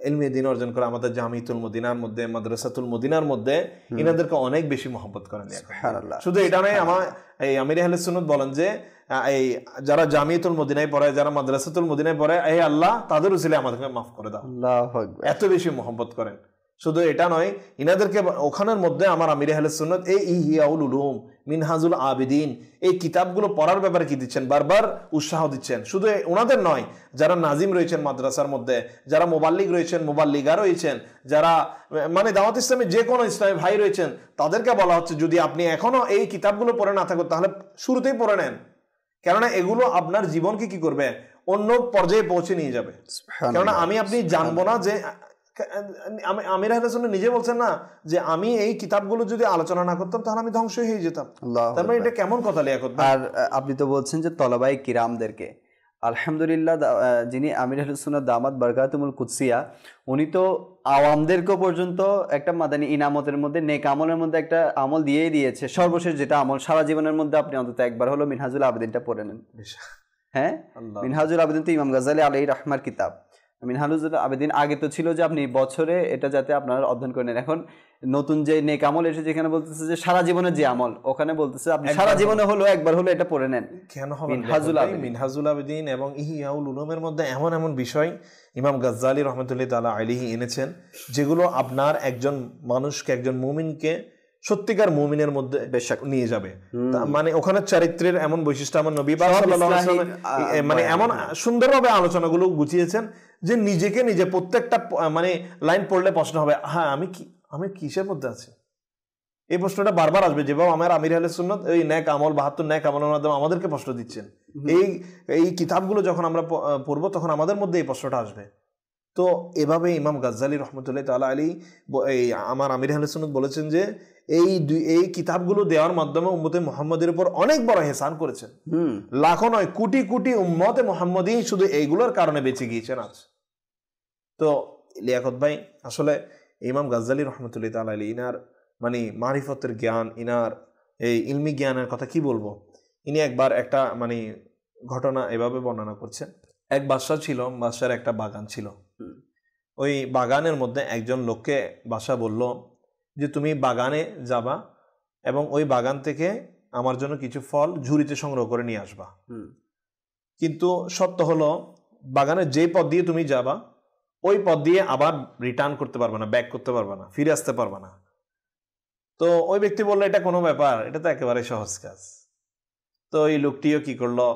এলমে দিন অর্জন করে আমাদের জামিতুল মদিনার মধ্যে মাদ্রাসাতুল মদিনার মধ্যে এনাদেরকে অনেক বেশি মহব্বত করেন শুধু এটা নয় আমার এই আমির আহলে সুনুদ বলেন যে এই যারা জামিয়াতুল মদিনায় পড়ে যারা মাদ্রাসাতুল মদিনায় পড়ে এই আল্লাহ তাদের উচিলে আমাদেরকে মাফ করে দাও এত বেশি মহব্বত করেন শুধু এটা নয় ইনাদেরকে ওখানের মধ্যে আমার আমির সুনত এ এই ইহিয়াউল উলুম মিনহাজুল আবেদিন এই কিতাবগুলো পড়ার ব্যাপারে কি দিচ্ছেন বারবার উৎসাহ দিচ্ছেন শুধু ওনাদের নয় যারা নাজিম রয়েছেন মাদ্রাসার মধ্যে যারা মোবাল্লিক রয়েছেন মোবাল্লিগা রয়েছেন যারা মানে দাওয়াত ইসলামের যে কোনো ইসলামী ভাই রয়েছেন তাদেরকে বলা হচ্ছে যদি আপনি এখনও এই কিতাবগুলো পড়ে না থাকুন তাহলে শুরুতেই পড়ে নেন কেননা এগুলো আপনার জীবনকে কি করবে অন্য পর্যায়ে পৌঁছে নিয়ে যাবে কেননা আমি আপনি জানবো না যে আমির আহলে নিজে বলছেন না যে আমি এই কিতাবগুলো যদি আলোচনা না করতাম তাহলে আমি ধ্বংস হয়ে যেতাম তার মানে এটা কেমন কথা লিয়া আর আপনি তো বলছেন যে তলাবাই কিরামদেরকে আলহামদুলিল্লাহ যিনি আমির আহলুসুন্না দামাত বারকাতুমুল কুৎসিয়া উনি তো আওয়ামদেরকে পর্যন্ত একটা মাদানি ইনামতের মধ্যে নেক আমলের মধ্যে একটা আমল দিয়েই দিয়েছে সর্বশেষ যেটা আমল সারা জীবনের মধ্যে আপনি অন্তত একবার হলো মিনহাজুল আবেদিনটা পড়ে নেন হ্যাঁ মিনহাজুল আবেদিন তো ইমাম গাজালি আলী রহমার কিতাব মিনহালুজুল আবেদিন আগে তো ছিল যে আপনি বছরে এটা যাতে আপনারা অধ্যয়ন করে নেন এখন নতুন যে নেক আমল এসে যেখানে বলতেছে যে সারা জীবনে যে আমল ওখানে বলতেছে আপনি সারা জীবনে হলো একবার হলো এটা পড়ে নেন কেন হবে মিনহাজুল আবেদিন মিনহাজুল আবেদিন এবং ইহিয়াউল উলুমের মধ্যে এমন এমন বিষয় ইমাম গাজ্জালি রহমতুল্লাহ তালা আলিহি এনেছেন যেগুলো আপনার একজন মানুষকে একজন মুমিনকে সত্যিকার মুমিনের মধ্যে বেশাক নিয়ে যাবে মানে ওখানে চারিত্রের এমন বৈশিষ্ট্য আমার নবী মানে এমন সুন্দরভাবে আলোচনাগুলো গুছিয়েছেন যে নিজেকে নিজে প্রত্যেকটা মানে লাইন পড়লে প্রশ্ন হবে হ্যাঁ আমি কি আমি কিসের মধ্যে আছি এই প্রশ্নটা বারবার আসবে যেভাবে আমার আমির আলে সুন্নত ওই ন্যাক আমল বাহাত্তর ন্যাক আমলের মাধ্যমে আমাদেরকে প্রশ্ন দিচ্ছেন এই এই কিতাবগুলো যখন আমরা পড়বো তখন আমাদের মধ্যে এই প্রশ্নটা আসবে তো এভাবে ইমাম গাজ্জালি রহমতুল্লাহ তালা আলী এই আমার আমির হালিসনুদ বলেছেন যে এই দুই এই কিতাবগুলো দেওয়ার মাধ্যমে উম্মতে মোহাম্মদের উপর অনেক বড় হেসান করেছেন লাখো নয় কোটি কোটি উম্মতে মোহাম্মদই শুধু এইগুলোর কারণে বেঁচে গিয়েছেন আজ তো লিয়াকত ভাই আসলে ইমাম গাজ্জালি রহমতুল্লাহ তালা আলী ইনার মানে মারিফতের জ্ঞান ইনার এই ইলমি জ্ঞানের কথা কি বলবো ইনি একবার একটা মানে ঘটনা এভাবে বর্ণনা করছেন এক বাদশাহ ছিল বাদশার একটা বাগান ছিল ওই বাগানের মধ্যে একজন লোককে বাসা বলল যে তুমি বাগানে যাবা এবং ওই বাগান থেকে আমার জন্য কিছু ফল ঝুড়িতে সংগ্রহ করে নিয়ে আসবা কিন্তু সত্য হলো বাগানের যে পথ দিয়ে তুমি যাবা ওই পথ দিয়ে আবার রিটার্ন করতে পারবে না ব্যাক করতে পারবে না ফিরে আসতে পারবে না তো ওই ব্যক্তি বললো এটা কোনো ব্যাপার এটা তো একেবারে সহজ কাজ তো ওই লোকটিও কি করলো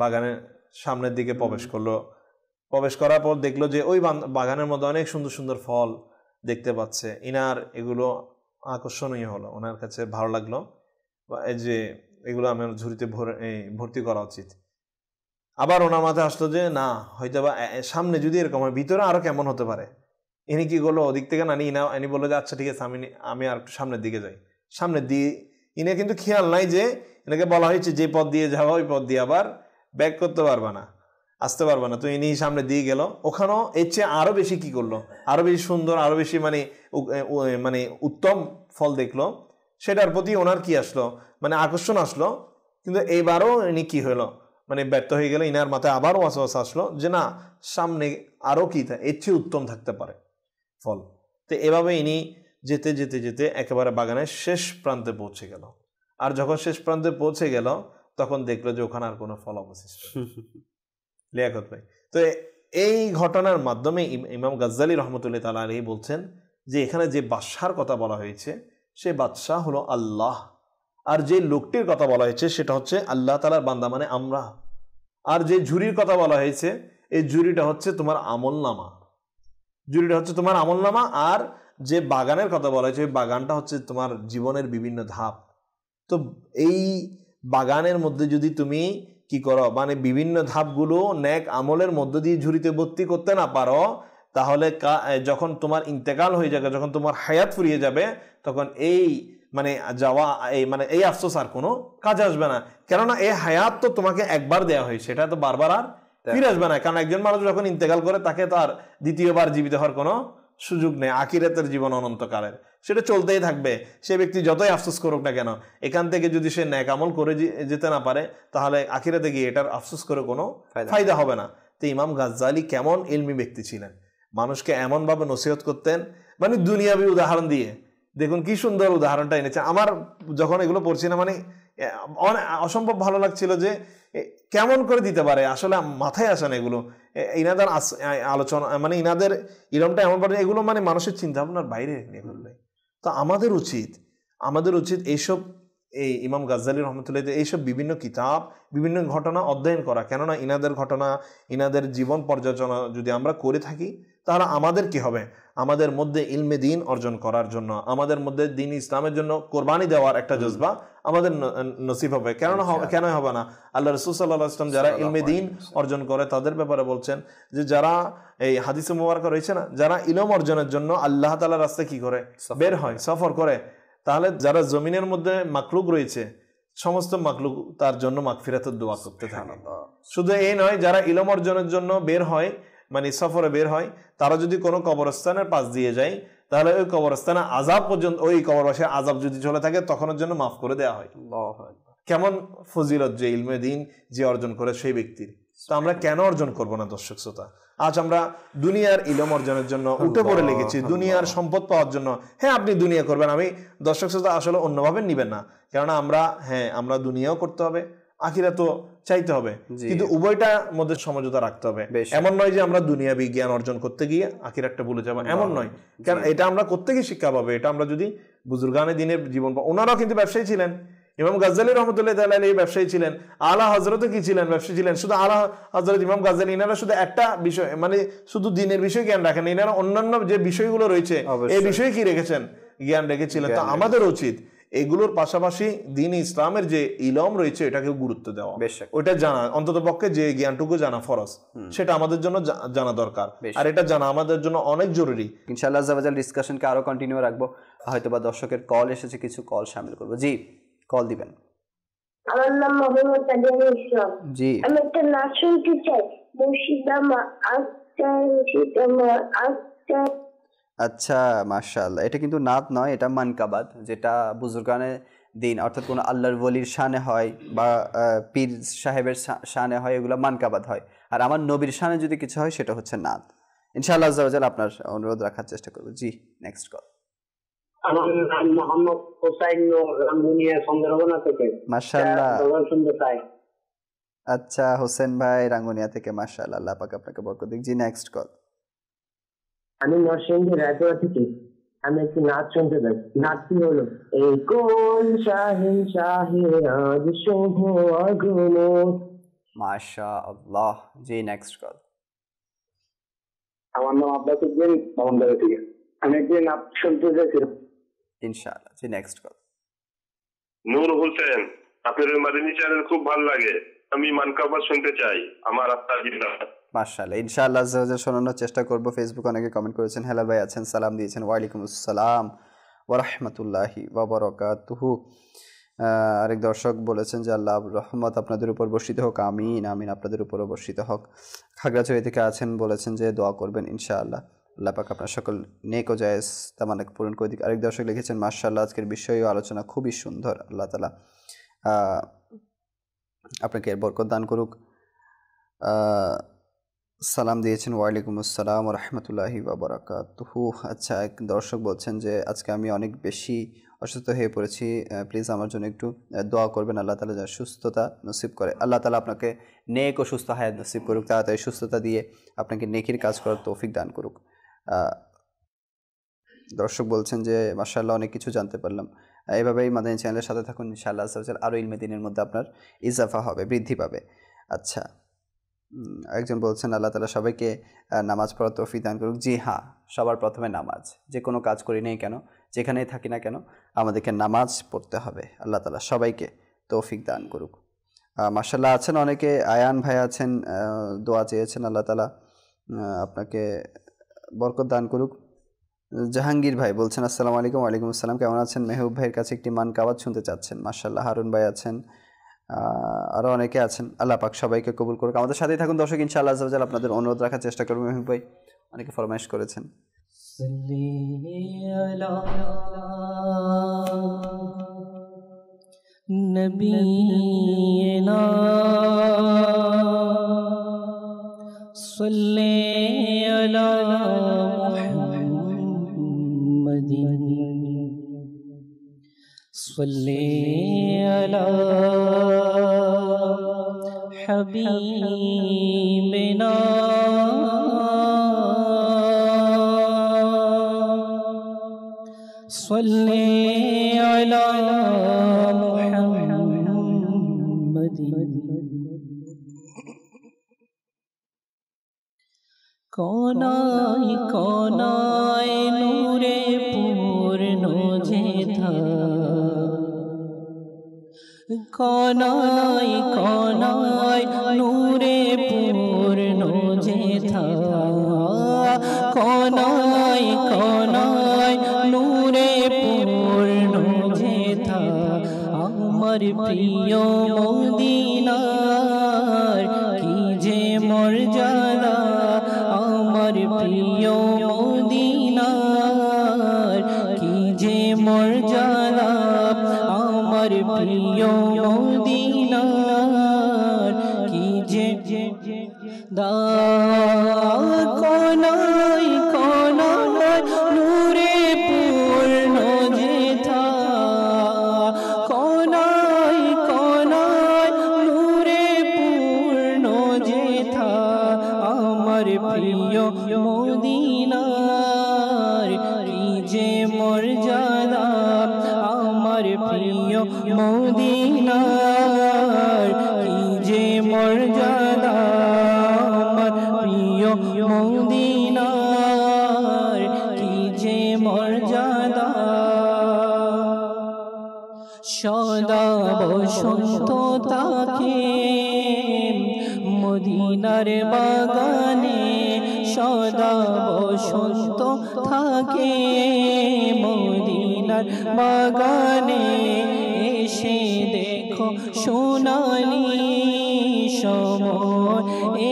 বাগানের সামনের দিকে প্রবেশ করলো প্রবেশ করার পর দেখলো যে ওই বাগানের মধ্যে অনেক সুন্দর সুন্দর ফল দেখতে পাচ্ছে ইনার এগুলো আকর্ষণীয় হলো ওনার কাছে ভালো লাগলো যে এগুলো আমার ঝুড়িতে ভর্তি করা উচিত আবার ওনার মাথায় আসলো যে না হয়তো বা সামনে যদি এরকম হয় ভিতরে আরও কেমন হতে পারে ইনি কি করলো ওদিক থেকে না ইনা ইনি বললো যে আচ্ছা ঠিক আছে আমি আমি আর একটু সামনের দিকে যাই সামনে দিয়ে ইনে কিন্তু খেয়াল নাই যে এনাকে বলা হয়েছে যে পথ দিয়ে যাওয়া ওই পথ দিয়ে আবার ব্যাক করতে পারবা না আসতে পারবো না তো ইনি সামনে দিয়ে গেল ওখানেও এর চেয়ে আরও বেশি কি করলো আরও বেশি সুন্দর আরও বেশি মানে মানে উত্তম ফল দেখলো সেটার প্রতি ওনার কি আসলো মানে আকর্ষণ আসলো কিন্তু এইবারও ইনি কি হলো মানে ব্যর্থ হয়ে গেল ইনার মাথায় আবারও আশা আসলো যে না সামনে আরও কী এর চেয়ে উত্তম থাকতে পারে ফল তো এভাবে ইনি যেতে যেতে যেতে একেবারে বাগানের শেষ প্রান্তে পৌঁছে গেল আর যখন শেষ প্রান্তে পৌঁছে গেল তখন দেখলো যে ওখানে আর কোনো ফল অবশিষ্ট [LAUGHS] লিয়াকত ভাই তো এই ঘটনার মাধ্যমে ইমাম গাজ্জালি রহমতুল্লাহ তালা আলহি বলছেন যে এখানে যে বাদশার কথা বলা হয়েছে সে বাদশাহ হলো আল্লাহ আর যে লোকটির কথা বলা হয়েছে সেটা হচ্ছে আল্লাহ তালার বান্দা মানে আমরা আর যে ঝুরির কথা বলা হয়েছে এই ঝুরিটা হচ্ছে তোমার আমল নামা জুরিটা হচ্ছে তোমার আমল নামা আর যে বাগানের কথা বলা হয়েছে ওই বাগানটা হচ্ছে তোমার জীবনের বিভিন্ন ধাপ তো এই বাগানের মধ্যে যদি তুমি কি কর মানে বিভিন্ন ধাপগুলো ন্যাক আমলের মধ্য দিয়ে ঝুড়িতে ভর্তি করতে না পারো তাহলে যখন তোমার ইন্তেকাল হয়ে যাবে যখন তোমার হায়াত ফুরিয়ে যাবে তখন এই মানে যাওয়া এই মানে এই আফসোস আর কোনো কাজ আসবে না কেননা এই হায়াত তো তোমাকে একবার দেওয়া হয়েছে এটা তো বারবার আর ফিরে আসবে না কারণ একজন মানুষ যখন ইন্তেকাল করে তাকে তার দ্বিতীয়বার জীবিত হওয়ার কোনো সুযোগ নেই আকিরাতের জীবন অনন্তকালের সেটা চলতেই থাকবে সে ব্যক্তি যতই আফসোস করুক না কেন এখান থেকে যদি সে ন্যাক আমল করে যেতে না পারে তাহলে আখিরা দেখি এটার আফসোস করে কোনো ফায়দা হবে না তো ইমাম গাজ্জালি কেমন ইলমি ব্যক্তি ছিলেন মানুষকে এমনভাবে নসিহত করতেন মানে দুনিয়াবি উদাহরণ দিয়ে দেখুন কি সুন্দর উদাহরণটা এনেছে আমার যখন এগুলো পড়ছি না মানে অসম্ভব ভালো লাগছিল যে কেমন করে দিতে পারে আসলে মাথায় আসে না এগুলো ইনাদের আলোচনা মানে ইনাদের ইরমটা এমন পারে এগুলো মানে মানুষের চিন্তা ভাবনার বাইরে নিয়ে ফেলবে তো আমাদের উচিত আমাদের উচিত এইসব এই ইমাম গাজ্জালি রহমতুল্লাহ এইসব বিভিন্ন কিতাব বিভিন্ন ঘটনা অধ্যয়ন করা কেননা ইনাদের ঘটনা ইনাদের জীবন পর্যালোচনা যদি আমরা করে থাকি তাহলে আমাদের কি হবে আমাদের মধ্যে ইলমে দিন অর্জন করার জন্য আমাদের মধ্যে দিন ইসলামের জন্য কোরবানি দেওয়ার একটা জজবা আমাদের নসিব হবে কেন কেন হবে না আল্লাহ রসুল সাল্লাহ ইসলাম যারা ইলমে দিন অর্জন করে তাদের ব্যাপারে বলছেন যে যারা এই হাদিস মুবারক রয়েছে না যারা ইলম অর্জনের জন্য আল্লাহ তালা রাস্তায় কি করে বের হয় সফর করে তাহলে যারা জমিনের মধ্যে মাকলুক রয়েছে সমস্ত মাকলুক তার জন্য মাকফিরাতের দোয়া করতে থাকে শুধু এই নয় যারা ইলম অর্জনের জন্য বের হয় মানে সফরে বের হয় তারা যদি কোনো কবরস্থানের পাশ দিয়ে যায় তাহলে ওই কবরস্থানে আজাব পর্যন্ত ওই কবরবাসের আজাব যদি চলে থাকে তখনের জন্য মাফ করে দেওয়া হয় কেমন ফজিলত যে ইলমে দিন যে অর্জন করে সেই ব্যক্তির তো আমরা কেন অর্জন করব না দর্শক শ্রোতা আজ আমরা দুনিয়ার ইলম অর্জনের জন্য উঠে পড়ে লেগেছি দুনিয়ার সম্পদ পাওয়ার জন্য হ্যাঁ আপনি দুনিয়া করবেন আমি দর্শক শ্রোতা আসলে অন্যভাবে নিবেন না কেননা আমরা হ্যাঁ আমরা দুনিয়াও করতে হবে আখিরা তো চাইতে হবে কিন্তু উভয়টা মধ্যে সমঝোতা রাখতে হবে এমন নয় যে আমরা দুনিয়া বিজ্ঞান অর্জন করতে গিয়ে আখির একটা ভুলে যাবো এমন নয় কারণ এটা আমরা করতে গিয়ে শিক্ষা পাবো এটা আমরা যদি বুজুর্গানের দিনের জীবন পাবো ওনারাও কিন্তু ব্যবসায়ী ছিলেন ইমাম গাজালি রহমতুল্লাহ তাল্লাহ এই ব্যবসায়ী ছিলেন আলা হজরত কি ছিলেন ব্যবসায়ী ছিলেন শুধু আলা হজরত ইমাম গাজালি এনারা শুধু একটা বিষয় মানে শুধু দিনের বিষয় জ্ঞান রাখেন এনারা অন্যান্য যে বিষয়গুলো রয়েছে এই বিষয়ে কি রেখেছেন জ্ঞান রেখেছিলেন তো আমাদের উচিত এগুলোর পাশাপাশি দিন ইসলামের যে ইলম রয়েছে এটাকে গুরুত্ব দেওয়া ওটা জানা অন্তত পক্ষে যে জ্ঞানটুকু জানা ফরজ সেটা আমাদের জন্য জানা দরকার আর এটা জানা আমাদের জন্য অনেক জরুরি ইনশাআল্লাহ ডিসকাশনকে আরো কন্টিনিউ রাখবো হয়তো বা দর্শকের কল এসেছে কিছু কল সামিল করবো জি কল দিবেন আমার নাম মোহাম্মদ তাজিয়ান ইসলাম জি আমি একটা নাচ শুনতে চাই মুর্শিদামা আস্তা মুর্শিদামা আস্তা আচ্ছা মার্শাল এটা কিন্তু নাত নয় এটা মানকাবাদ যেটা বুজুরগানে দিন অর্থাৎ কোনো আল্লাহর বলির শানে হয় বা পীর সাহেবের শানে হয় এগুলো মানকাবাদ হয় আর আমার নবীর শানে যদি কিছু হয় সেটা হচ্ছে নাত ইনশাআল্লাহ আজাল আপনার অনুরোধ রাখার চেষ্টা করবো জি নেক্সট কল হ্যাঁ, আচ্ছা হোসেন ভাই রাঙ্গুনিয়া থেকে মার্শাল আল্লাহ পাক আপনাকে বরকত দিক জি নেক্সট কল আমি নরসিংদী রায়পুরা থেকে আমি একটি নাচ শুনতে চাই নাচটি হলো এই কোন শাহিন শাহে আজ শোভ আগুন মাশা আল্লাহ জি নেক্সট কল আমার নাম আব্বাস উদ্দিন মামুনবাড়ি থেকে আমি একটি নাচ শুনতে চাইছিলাম ইনশাআল্লাহ জি নেক্সট কল নূর হোসেন আপনার মাদিনী চ্যানেল খুব ভালো লাগে আমি মানকাবা শুনতে চাই আমার আত্মার জিন্দাবাদ মাশাআল্লাহ ইনশাআল্লাহ শোনানোর চেষ্টা করব ফেসবুক অনেকে কমেন্ট করেছেন হ্যালো ভাই আছেন সালাম দিয়েছেন ওয়া আলাইকুম আসসালাম ওয়া রাহমাতুল্লাহি ওয়া বারাকাতুহু আরেক দর্শক বলেছেন যে আল্লাহ রহমত আপনাদের উপর বর্ষিত হোক আমিন আমিন আপনাদের উপর বর্ষিত হোক খাগড়াছড়ি থেকে আছেন বলেছেন যে দোয়া করবেন ইনশাআল্লাহ আল্লাহ পাক আপনার সকল নেক ও জায়েজ তামানাকে পূরণ করে দিক আরেক দর্শক লিখেছেন মার্শাল্লাহ আজকের বিষয় আলোচনা খুবই সুন্দর আল্লাহ তালা আপনাকে এর বরকত দান করুক সালাম দিয়েছেন ওয়ালাইকুম আসসালাম রহমতুল্লাহি হু আচ্ছা এক দর্শক বলছেন যে আজকে আমি অনেক বেশি অসুস্থ হয়ে পড়েছি প্লিজ আমার জন্য একটু দোয়া করবেন আল্লাহ তালা যা সুস্থতা নসিব করে আল্লাহ তালা আপনাকে নেক ও সুস্থ হায়াত নসিব করুক তাড়াতাড়ি সুস্থতা দিয়ে আপনাকে নেকির কাজ করার তৌফিক দান করুক দর্শক বলছেন যে মাসাল্লাহ অনেক কিছু জানতে পারলাম এভাবেই মাদানী চ্যানেলের সাথে থাকুন ইনশাআল্লাহ আসাল আরও ইলমে দিনের মধ্যে আপনার ইজাফা হবে বৃদ্ধি পাবে আচ্ছা একজন বলছেন আল্লাহ তালা সবাইকে নামাজ পড়া তফি দান করুক জি হ্যাঁ সবার প্রথমে নামাজ যে কোনো কাজ করি নেই কেন যেখানেই থাকি না কেন আমাদেরকে নামাজ পড়তে হবে আল্লাহ তালা সবাইকে তৌফিক দান করুক মার্শাল্লাহ আছেন অনেকে আয়ান ভাই আছেন দোয়া চেয়েছেন আল্লাহ তালা আপনাকে বরকত দান করুক জাহাঙ্গীর ভাই বলছেন আসসালামু আলাইকুম ওয়ালাইকুম আসসালাম কেমন আছেন মেহবুব ভাইয়ের কাছে একটি মান কাবাজ শুনতে চাচ্ছেন মার্শাল্লাহ হারুন ভাই আছেন আরও অনেকে আছেন আল্লাহ পাক সবাইকে কবুল করুক আমাদের সাথেই থাকুন দর্শক ইনশাআল্লাহ আজাল আপনাদের অনুরোধ রাখার চেষ্টা করবো মেহবুব ভাই অনেকে ফরমাইশ করেছেন নবীনা صلی صلي على حبيبنا صلي কনাই কনাই নূরে পূর্ণ যে কনাই কনাই নূরে পূর্ণ যে আমার প্রিয়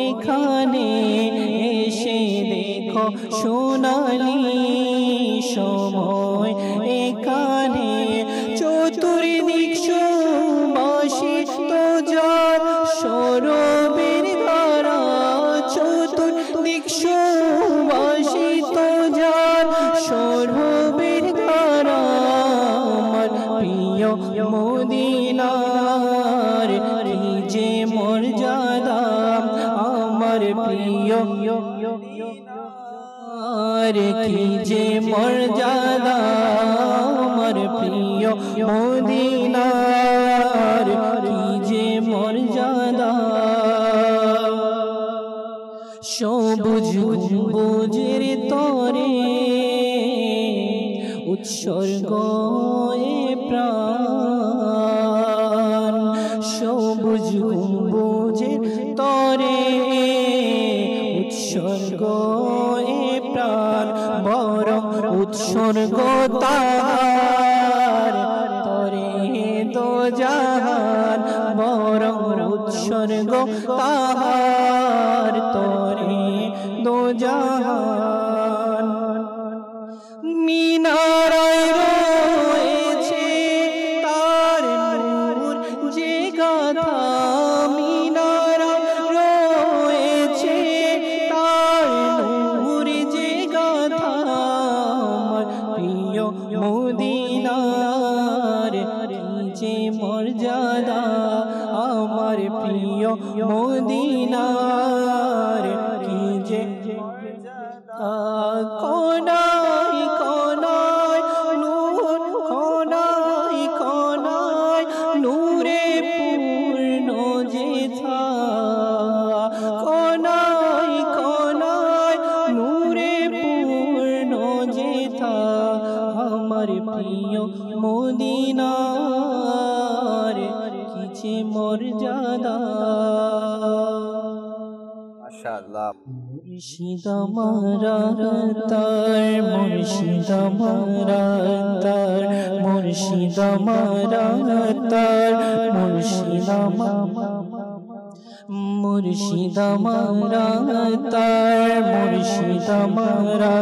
এখানে এসে দেখো সোনালি সময় আমার প্রিয় মদিনার কিছে মর্যাদা মুর্শিদমারাতার মুর্শিদমারাতার মুর্শিদা মুর্শিদমা মুর্শিদ মারা তার মুর্শিদ মারা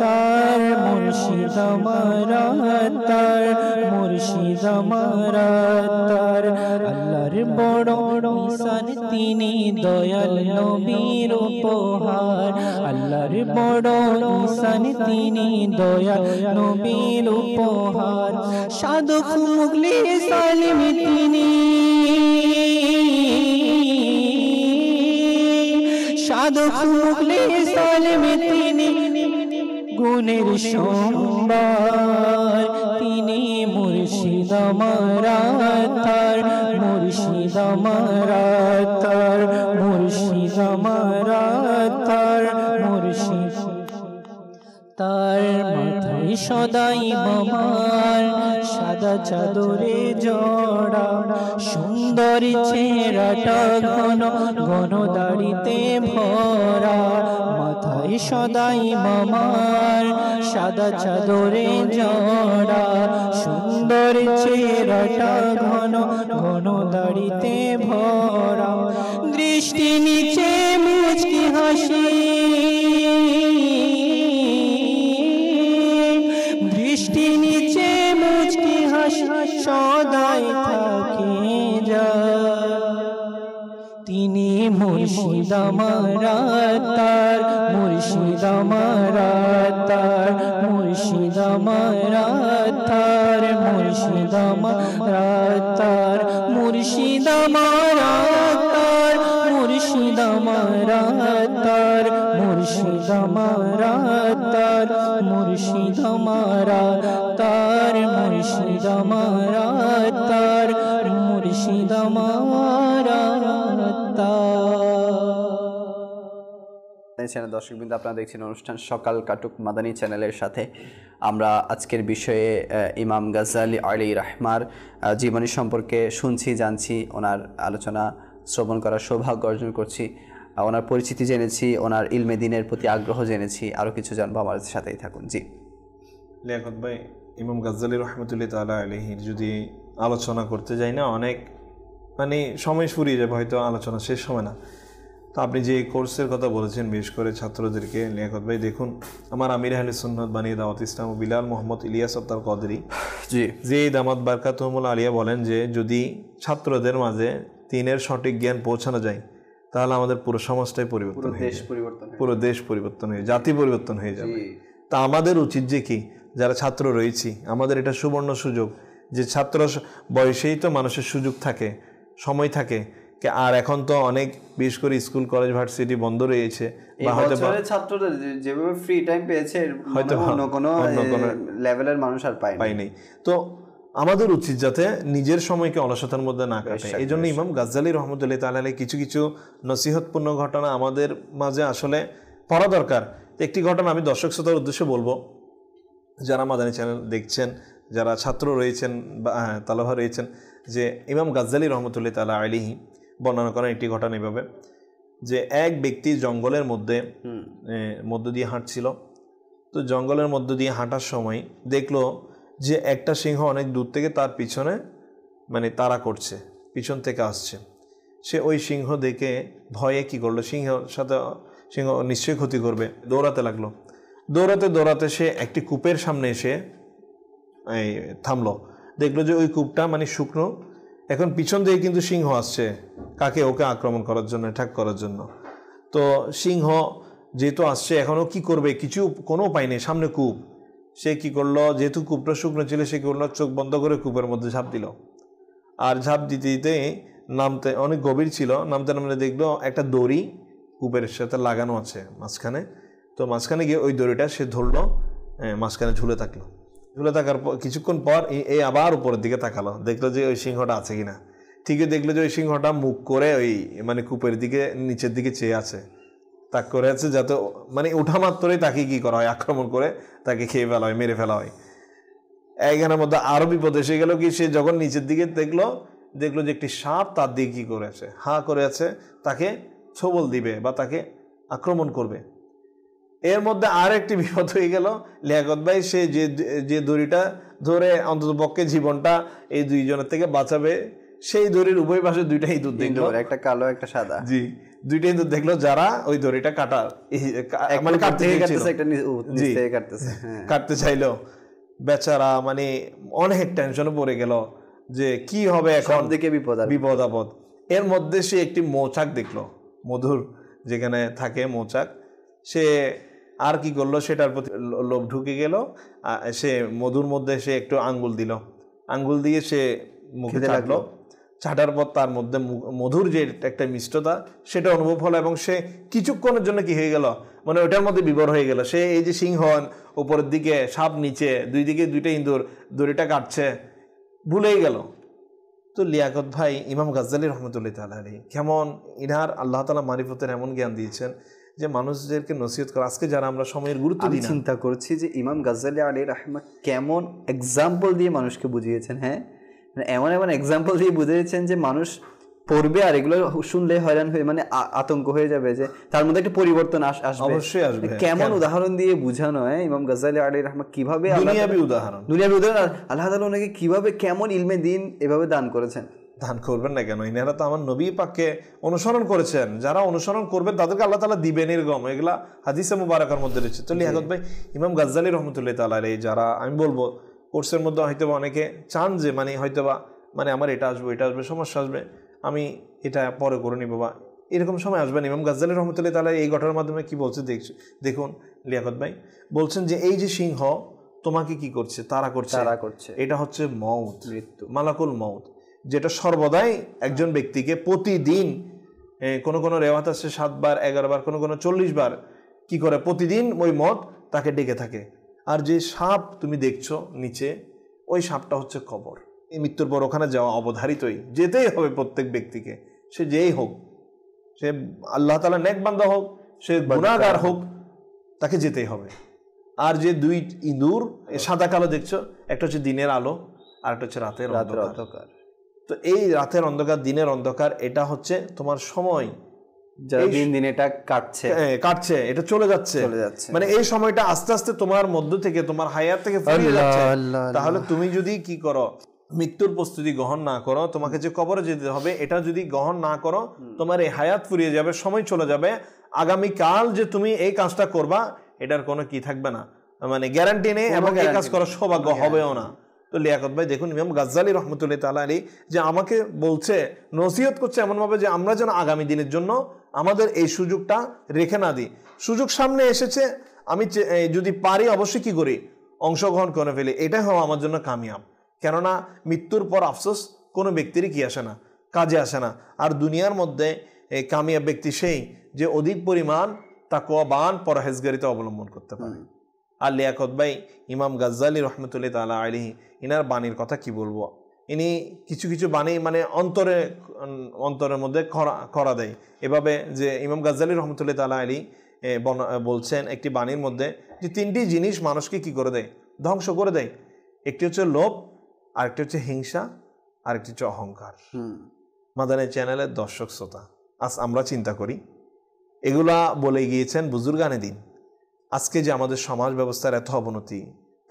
তার মুর্শিদ মারা তার মুর্শিদ মারা তার আল্লাহর বড় মিশান তিনি দয়াল নবীর উপহার আল্লাহর বড় মিশান তিনি দয়াল নবীর উপহার সাধক মুগলি সালিম তিনি তিনি গুণের সম্বার তিনি মুর্শিদ মারাতার মুর্শিদ মারাতার তার সদাই মামার সাদা চাদরে জড়া সুন্দর চেহারাটা ঘন ঘন দাড়িতে ভরা মাথায় সদাই মামার সাদা চাদরে জড়া সুন্দর চেহারাটা ঘন ঘন দাড়িতে ভরা দৃষ্টি নিচে মুচকি হাসি মুর্শিদ মারাতার মুর্শিদ মারাতার মুর্শিদ মারাতার মুর্শিদ মারাতার মুর্শিদ মারাতার মুর্শিদ মারাতার মুর্শিদ মারাতার মুর্শিদ মারাতার মুর্শিদ মারাতার মুর্শিদ মারাতার মাদানী চ্যানেল দর্শকবৃন্দ আপনারা দেখছেন অনুষ্ঠান সকাল কাটুক মাদানী চ্যানেলের সাথে আমরা আজকের বিষয়ে ইমাম গাজালি আলী রাহমার জীবনী সম্পর্কে শুনছি জানছি ওনার আলোচনা শ্রবণ করার সৌভাগ্য অর্জন করছি ওনার পরিচিতি জেনেছি ওনার ইলমে দিনের প্রতি আগ্রহ জেনেছি আরও কিছু জানবো আমার সাথেই থাকুন জি লেখক ভাই ইমাম গাজ্জালি রহমতুল্লি তালা আলহির যদি আলোচনা করতে যাই না অনেক মানে সময় ফুরিয়ে যাবে হয়তো আলোচনা শেষ হবে না তো আপনি যে কোর্সের কথা বলেছেন বিশেষ করে ছাত্রদেরকে লিয়াকত ভাই দেখুন আমার আমির আহলে সুন্নত বানিয়ে দাওয়াত ইসলাম বিলাল মোহাম্মদ ইলিয়াস আব্দার কদরি জি যে দামাত বারকাতহমুল আলিয়া বলেন যে যদি ছাত্রদের মাঝে তিনের সঠিক জ্ঞান পৌঁছানো যায় তাহলে আমাদের পুরো সমাজটাই পরিবর্তন দেশ পরিবর্তন পুরো দেশ পরিবর্তন হয়ে জাতি পরিবর্তন হয়ে যাবে তা আমাদের উচিত যে কি যারা ছাত্র রয়েছি আমাদের এটা সুবর্ণ সুযোগ যে ছাত্র বয়সেই তো মানুষের সুযোগ থাকে সময় থাকে আর এখন তো অনেক বিশেষ করে স্কুল কলেজ ভার্সিটি বন্ধ রয়েছে বা হয়তো যেভাবে ফ্রি টাইম পেয়েছে হয়তো মানে অন্য কোনো লেভেলের মানুষ আর পায় পায়নি তো আমাদের উচিত যাতে নিজের সময়কে অলসতার মধ্যে না কাটে এই জন্য ইমাম গাজ্জালি রহমতুল্লাহ তালালে কিছু কিছু নসিহতপূর্ণ ঘটনা আমাদের মাঝে আসলে পড়া দরকার একটি ঘটনা আমি দর্শক শ্রোতার উদ্দেশ্যে বলবো যারা মাদানি চ্যানেল দেখছেন যারা ছাত্র রয়েছেন বা হ্যাঁ, তালাভা রয়েছেন যে ইমাম গাজ্জালি রহমতুল্লাহ তালা আলিহী বর্ণনা করেন একটি ঘটনা এভাবে যে এক ব্যক্তি জঙ্গলের মধ্যে মধ্য দিয়ে হাঁটছিল তো জঙ্গলের মধ্য দিয়ে হাঁটার সময় দেখলো যে একটা সিংহ অনেক দূর থেকে তার পিছনে মানে তাড়া করছে পিছন থেকে আসছে সে ওই সিংহ দেখে ভয়ে কি করলো সিংহ সাথে সিংহ নিশ্চয়ই ক্ষতি করবে দৌড়াতে লাগলো দৌড়াতে দৌড়াতে সে একটি কূপের সামনে এসে এই থামলো দেখলো যে ওই কূপটা মানে শুকনো এখন পিছন দিয়ে কিন্তু সিংহ আসছে কাকে ওকে আক্রমণ করার জন্য ঠাক করার জন্য তো সিংহ যেহেতু আসছে এখনও কি করবে কিছু কোনো উপায় নেই সামনে কূপ সে কি করলো যেহেতু কূপটা শুকনো ছিল সে কী করলো চোখ বন্ধ করে কূপের মধ্যে ঝাঁপ দিল আর ঝাঁপ দিতে দিতে নামতে অনেক গভীর ছিল নামতে নামতে দেখলো একটা দড়ি কূপের সাথে লাগানো আছে মাঝখানে তো মাঝখানে গিয়ে ওই দড়িটা সে ধরলো মাঝখানে ঝুলে থাকলো এগুলো থাকার পর কিছুক্ষণ পর এই আবার উপরের দিকে তাকালো দেখলো যে ওই সিংহটা আছে কিনা ঠিকই দেখলো যে ওই সিংহটা মুখ করে ওই মানে কূপের দিকে নিচের দিকে চেয়ে আছে তাক করে আছে যাতে মানে উঠা মাত্রই তাকে কী করা হয় আক্রমণ করে তাকে খেয়ে ফেলা হয় মেরে ফেলা হয় এইখানের মধ্যে আরও বিপদ এসে গেল কি সে যখন নিচের দিকে দেখলো দেখলো যে একটি সাপ তার দিকে কী করেছে হা করে আছে তাকে ছবল দিবে বা তাকে আক্রমণ করবে এর মধ্যে আর একটি বিপদ হয়ে গেল লিয়াকত ভাই সে যে যে দড়িটা ধরে অন্তত পক্ষে জীবনটা এই দুইজনের থেকে বাঁচাবে সেই দড়ির উভয় পাশে দুইটা ইঁদুর দেখলো একটা কালো একটা সাদা জি দুইটা ইঁদুর দেখলো যারা ওই দড়িটা কাটা মানে, মানে কাটতে কাটতেছে হ্যাঁ। কাটতে চাইলো বেচারা মানে অনেক টেনশনে পড়ে গেল যে কি হবে এখন দিকে বিপদ বিপদ আপদ এর মধ্যে সে একটি মৌচাক দেখলো মধুর যেখানে থাকে মৌচাক সে আর কি করলো সেটার প্রতি লোভ ঢুকে গেল সে মধুর মধ্যে সে একটু আঙ্গুল দিল আঙ্গুল দিয়ে সে মুখে লাগলো ছাটার পর তার মধ্যে মধুর যে একটা মিষ্টতা সেটা অনুভব হলো এবং সে কিছুক্ষণের জন্য কি হয়ে গেল মানে ওইটার মধ্যে বিবর হয়ে গেল সে এই যে সিংহন উপরের দিকে সাপ নিচে দুই দিকে দুইটা ইঁদুর দড়িটা কাটছে ভুলেই গেল তো লিয়াকত ভাই ইমাম গাজ্জালি রহমতুল্লাহ তালাহি কেমন ইনার আল্লাহ তালা মারিফতের এমন জ্ঞান দিয়েছেন যে মানুষদেরকে নসিহত করা আজকে যারা আমরা সময়ের গুরুত্ব দিই চিন্তা করছি যে ইমাম গাজ্জালি আলী রাহমা কেমন এক্সাম্পল দিয়ে মানুষকে বুঝিয়েছেন হ্যাঁ মানে এমন এমন এক্সাম্পল দিয়ে বুঝিয়েছেন যে মানুষ পড়বে আর এগুলো শুনলে হয়রান হয়ে মানে আতঙ্ক হয়ে যাবে যে তার মধ্যে একটা পরিবর্তন অবশ্যই আসবে মানে কেমন উদাহরণ দিয়ে বুঝানো হয় হ্যাঁ? ইমাম গাজালি আলী রহমা কিভাবে উদাহরণ দুনিয়াবি উদাহরণ আল্লাহ তালা ওনাকে কিভাবে কেমন ইলমে দিন এভাবে দান করেছেন দান করবেন না কেন ইনারা তো আমার নবী পাককে অনুসরণ করেছেন যারা অনুসরণ করবেন তাদেরকে আল্লাহ তালা দিবেন নির্গম এগুলা হাদিসে মুবারকের মধ্যে রয়েছে তো লিহাগত ভাই ইমাম গাজ্জালি রহমতুল্লাহ তালা যারা আমি বলবো কোর্সের মধ্যে হয়তোবা অনেকে চান যে মানে হয়তোবা মানে আমার এটা আসবে এটা আসবে সমস্যা আসবে আমি এটা পরে করে নিব বা এরকম সময় আসবেন ইমাম গাজ্জালি রহমতুল্লাহ তালা এই ঘটনার মাধ্যমে কি বলছে দেখছি দেখুন লিয়াকত ভাই বলছেন যে এই যে সিংহ তোমাকে কি করছে তারা করছে তারা করছে এটা হচ্ছে মৌত মৃত্যু মালাকুল মৌত যেটা সর্বদাই একজন ব্যক্তিকে প্রতিদিন কোনো কোনো রেওয়াত আছে সাতবার এগারোবার কোনো কোনো চল্লিশ বার কি করে প্রতিদিন ওই মদ তাকে ডেকে থাকে আর যে সাপ তুমি দেখছো নিচে ওই সাপটা হচ্ছে কবর এই মৃত্যুর পর ওখানে যাওয়া অবধারিতই যেতেই হবে প্রত্যেক ব্যক্তিকে সে যেই হোক সে আল্লাহ তালা নেকবান্ধা হোক সে গুণাগার হোক তাকে যেতেই হবে আর যে দুই ইঁদুর সাদা কালো দেখছো একটা হচ্ছে দিনের আলো আর একটা হচ্ছে রাতের রাতের অন্ধকার তো এই রাতের অন্ধকার দিনের অন্ধকার এটা হচ্ছে তোমার সময় দিন দিন এটা কাটছে হ্যাঁ, কাটছে এটা চলে যাচ্ছে চলে যাচ্ছে মানে এই সময়টা আস্তে আস্তে তোমার মধ্য থেকে তোমার হায়ার থেকে ফুরিয়ে যাচ্ছে তাহলে তুমি যদি কি করো মৃত্যুর প্রস্তুতি গ্রহণ না করো তোমাকে যে কবরে যেতে হবে এটা যদি গ্রহণ না করো তোমার এই হায়াত ফুরিয়ে যাবে সময় চলে যাবে আগামী কাল যে তুমি এই কাজটা করবা এটার কোনো কি থাকবে না মানে গ্যারান্টি নেই এবং এই কাজ করার সৌভাগ্য হবেও না তো লিয়াকত ভাই দেখুন ইমাম গাজ্জালি রহমতুল্লাহ তালা আলী যে আমাকে বলছে নসিহত করছে এমনভাবে যে আমরা যেন আগামী দিনের জন্য আমাদের এই সুযোগটা রেখে না দিই সুযোগ সামনে এসেছে আমি যদি পারি অবশ্যই কি করি অংশগ্রহণ করে ফেলি এটাই হওয়া আমার জন্য কামিয়াব কেননা মৃত্যুর পর আফসোস কোনো ব্যক্তিরই কি আসে না কাজে আসে না আর দুনিয়ার মধ্যে কামিয়াব ব্যক্তি সেই যে অধিক পরিমাণ তা তাকোয়াবান পরহেজগারিতা অবলম্বন করতে পারে আর লিয়াকত ভাই ইমাম গাজ্জালি রহমতুল্লি তালা আলিহি ইনার বাণীর কথা কি বলবো ইনি কিছু কিছু বাণী মানে অন্তরে অন্তরের মধ্যে করা করা দেয় এভাবে যে ইমাম গাজ্জালি রহমতুল্লি তালা আলী বলছেন একটি বাণীর মধ্যে যে তিনটি জিনিস মানুষকে কি করে দেয় ধ্বংস করে দেয় একটি হচ্ছে লোভ আরেকটি হচ্ছে হিংসা আরেকটি হচ্ছে অহংকার মাদানের চ্যানেলের দর্শক শ্রোতা আজ আমরা চিন্তা করি এগুলা বলে গিয়েছেন বুজুর্গানে দিন আজকে যে আমাদের সমাজ ব্যবস্থার এত অবনতি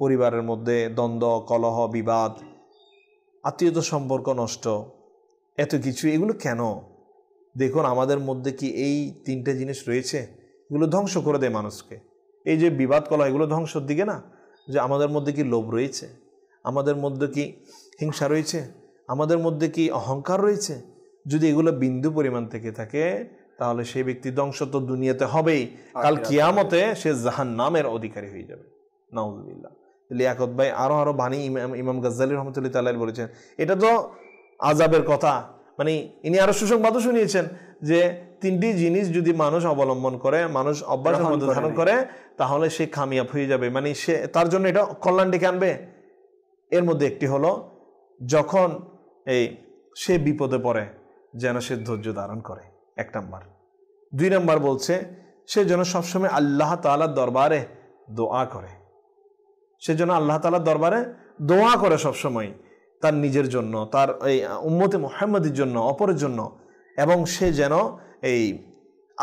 পরিবারের মধ্যে দ্বন্দ্ব কলহ বিবাদ আত্মীয়তা সম্পর্ক নষ্ট এত কিছু এগুলো কেন দেখুন আমাদের মধ্যে কি এই তিনটে জিনিস রয়েছে এগুলো ধ্বংস করে দেয় মানুষকে এই যে বিবাদ কলহ এগুলো ধ্বংসর দিকে না যে আমাদের মধ্যে কি লোভ রয়েছে আমাদের মধ্যে কি হিংসা রয়েছে আমাদের মধ্যে কি অহংকার রয়েছে যদি এগুলো বিন্দু পরিমাণ থেকে থাকে তাহলে সেই ব্যক্তি ধ্বংস তো দুনিয়াতে হবেই কাল কিয়ামতে সে জাহান নামের অধিকারী হয়ে যাবে নাউজুবিল্লাহ লিয়াকত ভাই আরো আরো বাণী ইমাম ইমাম গাজ্জালি রহমতুল্লি তাল্লাহ বলেছেন এটা তো আজাবের কথা মানে ইনি আরো সুসংবাদও শুনিয়েছেন যে তিনটি জিনিস যদি মানুষ অবলম্বন করে মানুষ অভ্যাসের ধারণ করে তাহলে সে খামিয়াব হয়ে যাবে মানে সে তার জন্য এটা কল্যাণ ডেকে আনবে এর মধ্যে একটি হলো যখন এই সে বিপদে পড়ে যেন সে ধৈর্য ধারণ করে এক নম্বর দুই নম্বর বলছে সে যেন সবসময় আল্লাহ তালার দরবারে দোয়া করে সে যেন আল্লাহ তালার দরবারে দোয়া করে সবসময় তার নিজের জন্য তার এই উম্মতে মোহাম্মদের জন্য অপরের জন্য এবং সে যেন এই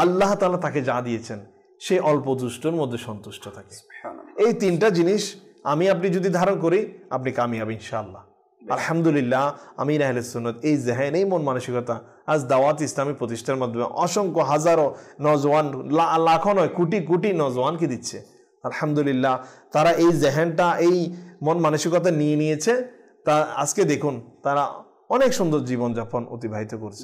আল্লাহ তালা তাকে যা দিয়েছেন সে অল্প দুষ্টর মধ্যে সন্তুষ্ট থাকে এই তিনটা জিনিস আমি আপনি যদি ধারণ করি আপনি কামিয়াব ইনশাআল্লাহ আলহামদুলিল্লাহ আমির আহলেসুন্নত এই জেহেন এই মন মানসিকতা আজ দাওয়াত ইসলামী প্রতিষ্ঠার মাধ্যমে অসংখ্য হাজারো নজওয়ান লাখো নয় কোটি কোটি নজওয়ানকে দিচ্ছে আলহামদুলিল্লাহ তারা এই জেহেনটা এই মন মানসিকতা নিয়ে নিয়েছে তা আজকে দেখুন তারা অনেক সুন্দর জীবনযাপন অতিবাহিত করছে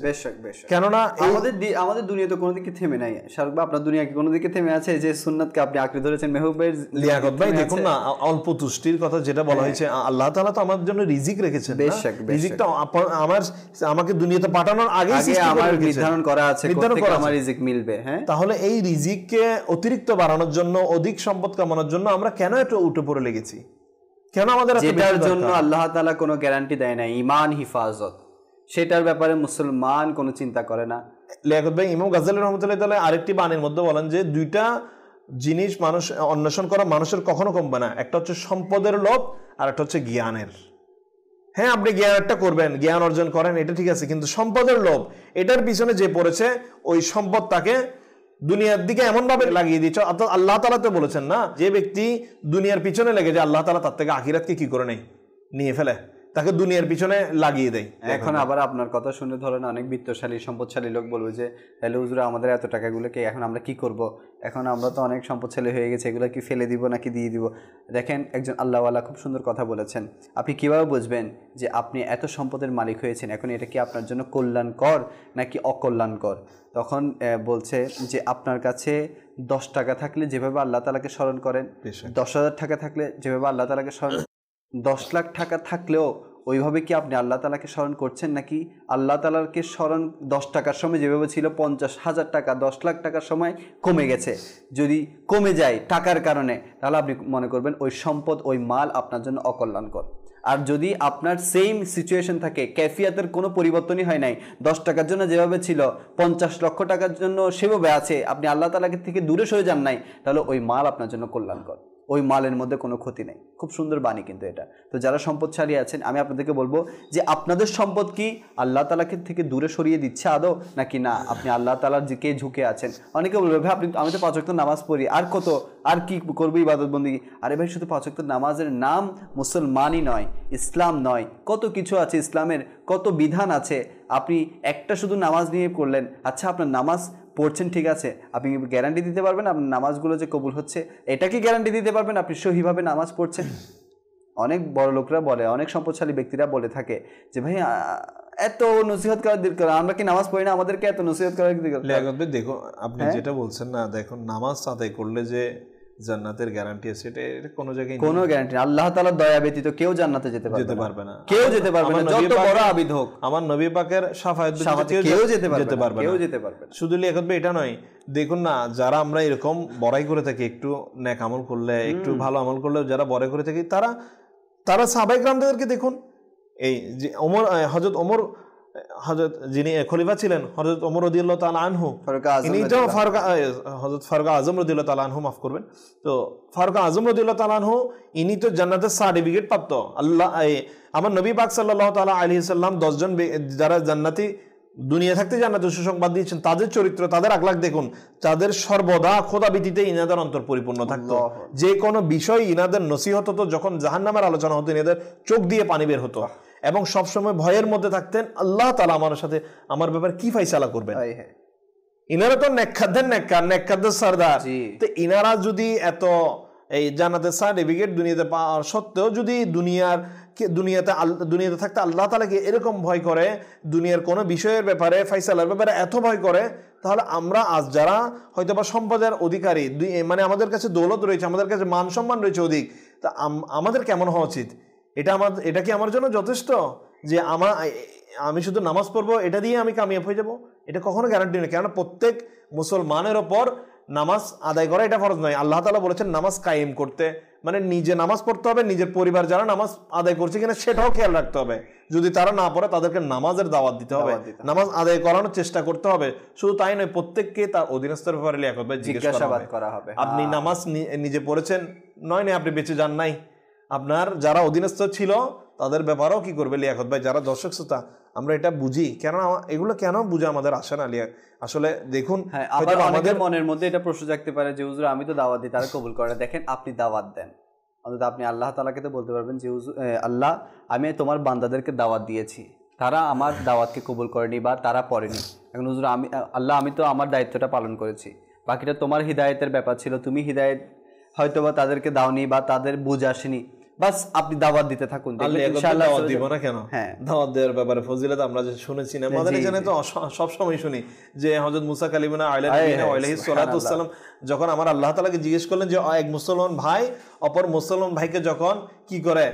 কেননা আমাদের আমাদের দুনিয়া তো কোনো দিকে থেমে নাই শাহরুখ ভাই আপনার দুনিয়া কি কোনো দিকে থেমে আছে যে সুন্নাতকে আপনি আঁকড়ে ধরেছেন মেহবের লিয়াকত ভাই দেখুন না অল্প তুষ্টির কথা যেটা বলা হয়েছে হ্যাঁ। আল্লাহ তাআলা তো আমাদের জন্য রিজিক রেখেছেন বেশক রিজিকটা আমার আমাকে দুনিয়াতে পাঠানোর আগে আমার নির্ধারণ করা আছে নির্ধারণ করা আমার রিজিক মিলবে হ্যাঁ তাহলে এই রিজিককে অতিরিক্ত বাড়ানোর জন্য অধিক সম্পদ কামানোর জন্য আমরা কেন এটা উঠে পড়ে লেগেছি কেন আমাদের যেটার জন্য আল্লাহ তালা কোনো গ্যারান্টি দেয় না ইমান হিফাজত সেটার ব্যাপারে মুসলমান কোনো চিন্তা করে না ভাই ইমাম রহমতুল্লাহ তালা আরেকটি বাণীর মধ্যে বলেন যে দুইটা জিনিস মানুষ অন্বেষণ করা মানুষের কখনো কমবে না একটা হচ্ছে সম্পদের লোভ আর একটা হচ্ছে জ্ঞানের হ্যাঁ আপনি জ্ঞান একটা করবেন জ্ঞান অর্জন করেন এটা ঠিক আছে কিন্তু সম্পদের লোভ এটার পিছনে যে পড়েছে ওই সম্পদ তাকে দুনিয়ার দিকে এমন ভাবে লাগিয়ে দিচ্ছ অর্থাৎ আল্লাহ তালা তো বলেছেন না যে ব্যক্তি দুনিয়ার পিছনে লেগে যায় আল্লাহ তালা তার থেকে আখিরাতকে কি করে নেই নিয়ে ফেলে তাকে দুনিয়ার পিছনে লাগিয়ে দেয় এখন আবার আপনার কথা শুনে ধরেন অনেক বিত্তশালী সম্পদশালী লোক বলবে যে তাহলে হুজুরা আমাদের এত টাকাগুলোকে এখন আমরা কি করব এখন আমরা তো অনেক সম্পদশালী হয়ে গেছে এগুলো কি ফেলে দিব নাকি দিয়ে দিব দেখেন একজন আল্লাহওয়ালা খুব সুন্দর কথা বলেছেন আপনি কীভাবে বুঝবেন যে আপনি এত সম্পদের মালিক হয়েছেন এখন এটা কি আপনার জন্য কল্যাণকর নাকি অকল্যাণকর তখন বলছে যে আপনার কাছে দশ টাকা থাকলে যেভাবে আল্লাহ তালাকে স্মরণ করেন দশ হাজার টাকা থাকলে যেভাবে আল্লাহ তালাকে স্মরণ দশ লাখ টাকা থাকলেও ওইভাবে কি আপনি আল্লাহ তালাকে স্মরণ করছেন নাকি আল্লাহ তালাকে স্মরণ দশ টাকার সময় যেভাবে ছিল পঞ্চাশ হাজার টাকা দশ লাখ টাকার সময় কমে গেছে যদি কমে যায় টাকার কারণে তাহলে আপনি মনে করবেন ওই সম্পদ ওই মাল আপনার জন্য অকল্যাণকর আর যদি আপনার সেম সিচুয়েশন থাকে ক্যাফিয়াতের কোনো পরিবর্তনই হয় নাই দশ টাকার জন্য যেভাবে ছিল পঞ্চাশ লক্ষ টাকার জন্য সেভাবে আছে আপনি আল্লাহ তালাকে থেকে দূরে সরে যান নাই তাহলে ওই মাল আপনার জন্য কল্যাণকর ওই মালের মধ্যে কোনো ক্ষতি নেই খুব সুন্দর বাণী কিন্তু এটা তো যারা সম্পদশালী আছেন আমি আপনাদেরকে বলবো যে আপনাদের সম্পদ কি আল্লাহ তালাকে থেকে দূরে সরিয়ে দিচ্ছে আদৌ নাকি না আপনি আল্লাহ তালার কে ঝুঁকে আছেন অনেকে বলবে ভাই আপনি আমি তো পাঁচক্ত নামাজ পড়ি আর কত আর কি করবো বন্দি আরে ভাই শুধু পাঁচক্ত নামাজের নাম মুসলমানই নয় ইসলাম নয় কত কিছু আছে ইসলামের কত বিধান আছে আপনি একটা শুধু নামাজ নিয়ে করলেন আচ্ছা আপনার নামাজ পড়ছেন ঠিক আছে আপনি গ্যারান্টি দিতে পারবেন আপনার নামাজগুলো যে কবুল হচ্ছে এটা কি গ্যারান্টি দিতে পারবেন আপনি সহিভাবে নামাজ পড়ছেন অনেক বড় লোকরা বলে অনেক সম্পদশালী ব্যক্তিরা বলে থাকে যে ভাই এত নসিহত করার দিক করে আমরা কি নামাজ পড়ি না আমাদেরকে এত নসিহত করার দিক দেখো আপনি হ্যাঁ। যেটা বলছেন না দেখো নামাজ আদায় করলে যে জান্নাতের গ্যারান্টি আছে এটা এটা কোনো জায়গায় কোনো গ্যারান্টি আল্লাহ তাআলার দয়া ব্যতীত কেউ জান্নাতে যেতে পারবে যেতে পারবে না কেউ যেতে পারবে না যত বড় আবিদ হোক আমার নবী পাকের ব্যতীত কেউ যেতে পারবে না কেউ যেতে পারবে না শুধু এটা নয় দেখুন না যারা আমরা এরকম বড়াই করে থাকি একটু নেক আমল করলে একটু ভালো আমল করলে যারা বড়াই করে থাকি তারা তারা সাহাবাই গ্রামদেরকে দেখুন এই যে ওমর হযরত ওমর হজরত যিনি খলিফা ছিলেন হজরত আনহু হজরত আজম আনহু মাফ করবেন তো আজম আনহু ইনি তো জান্নাতের সার্টিফিকেট প্রাপ্ত আল্লাহ আমার নবী পাক যারা জান্নাতি দুনিয়া থাকতে জান্নাতের সুসংবাদ দিয়েছেন তাদের চরিত্র তাদের আকলাক দেখুন তাদের সর্বদা বিধিতে ইনাদের অন্তর পরিপূর্ণ থাকতো যে কোনো বিষয় ইনাদের নসিহত তো যখন জাহান্নামের আলোচনা হতো ইনাদের চোখ দিয়ে পানি বের হতো এবং সবসময় ভয়ের মধ্যে থাকতেন আল্লাহ তালা আমার সাথে আমার ব্যাপার কি ফাইসালা করবেন ইনারা তো নেকখাদ্যের নেককার নেকখাদ্যের সর্দার তো ইনারা যদি এত এই জানাতে সার্টিফিকেট দুনিয়াতে পাওয়ার সত্ত্বেও যদি দুনিয়ার দুনিয়াতে দুনিয়াতে থাকতে আল্লাহ তালাকে এরকম ভয় করে দুনিয়ার কোনো বিষয়ের ব্যাপারে ফাইসালার ব্যাপারে এত ভয় করে তাহলে আমরা আজ যারা হয়তো বা সম্পদের অধিকারী মানে আমাদের কাছে দৌলত রয়েছে আমাদের কাছে মান সম্মান রয়েছে অধিক তা আমাদের কেমন হওয়া উচিত এটা আমার এটা কি আমার জন্য যথেষ্ট যে আমার আমি শুধু নামাজ পড়বো এটা দিয়ে আমি কামিয়াব হয়ে যাব এটা কখনো গ্যারান্টি নেই কেননা প্রত্যেক মুসলমানের ওপর নামাজ আদায় করা এটা ফরজ নয় আল্লাহ তালা বলেছেন নামাজ কায়েম করতে মানে নিজে নামাজ পড়তে হবে নিজের পরিবার যারা নামাজ আদায় করছে কিনা সেটাও খেয়াল রাখতে হবে যদি তারা না পড়ে তাদেরকে নামাজের দাওয়াত দিতে হবে নামাজ আদায় করানোর চেষ্টা করতে হবে শুধু তাই নয় প্রত্যেককে তার অধীনস্থ ব্যাপারে জিজ্ঞাসাবাদ করা হবে আপনি হ্যাঁ। নামাজ নিজে পড়েছেন নয় নয় আপনি বেঁচে যান নাই আপনার যারা অধীনস্থ ছিল তাদের ব্যাপারেও কি করবে লিয়াকত ভাই যারা দর্শক শ্রোতা আমরা এটা বুঝি কেন এগুলো কেন বুঝে আমাদের আসে না লিয়া আসলে দেখুন হ্যাঁ, আমাদের মনের মধ্যে এটা প্রশ্ন জাগতে পারে যে হুজুর আমি তো দাওয়াত দিই তারা কবুল করে দেখেন আপনি দাওয়াত দেন অন্তত আপনি আল্লাহ তালাকে তো বলতে পারবেন যে আল্লাহ আমি তোমার বান্দাদেরকে দাওয়াত দিয়েছি তারা আমার দাওয়াতকে কবুল করেনি বা তারা পড়েনি এখন হুজুর আমি আল্লাহ আমি তো আমার দায়িত্বটা পালন করেছি বাকিটা তোমার হৃদায়তের ব্যাপার ছিল তুমি হৃদায়ত হয়তো বা তাদেরকে দাওনি বা তাদের বুঝ আসেনি বাস আপনি দাওয়াত দিতে থাকুন দাওয়াত দিব না কেন হ্যাঁ দাওয়াত দেওয়ার ব্যাপারে ফজিলত আমরা যে শুনেছি না তো সব সময় শুনি যে হযরত মুসা কালিমুনা আলাইহি সালাম যখন আমার আল্লাহ তাআলাকে জিজ্ঞেস করলেন যে এক মুসলমান ভাই অপর মুসলমান ভাইকে যখন কি করে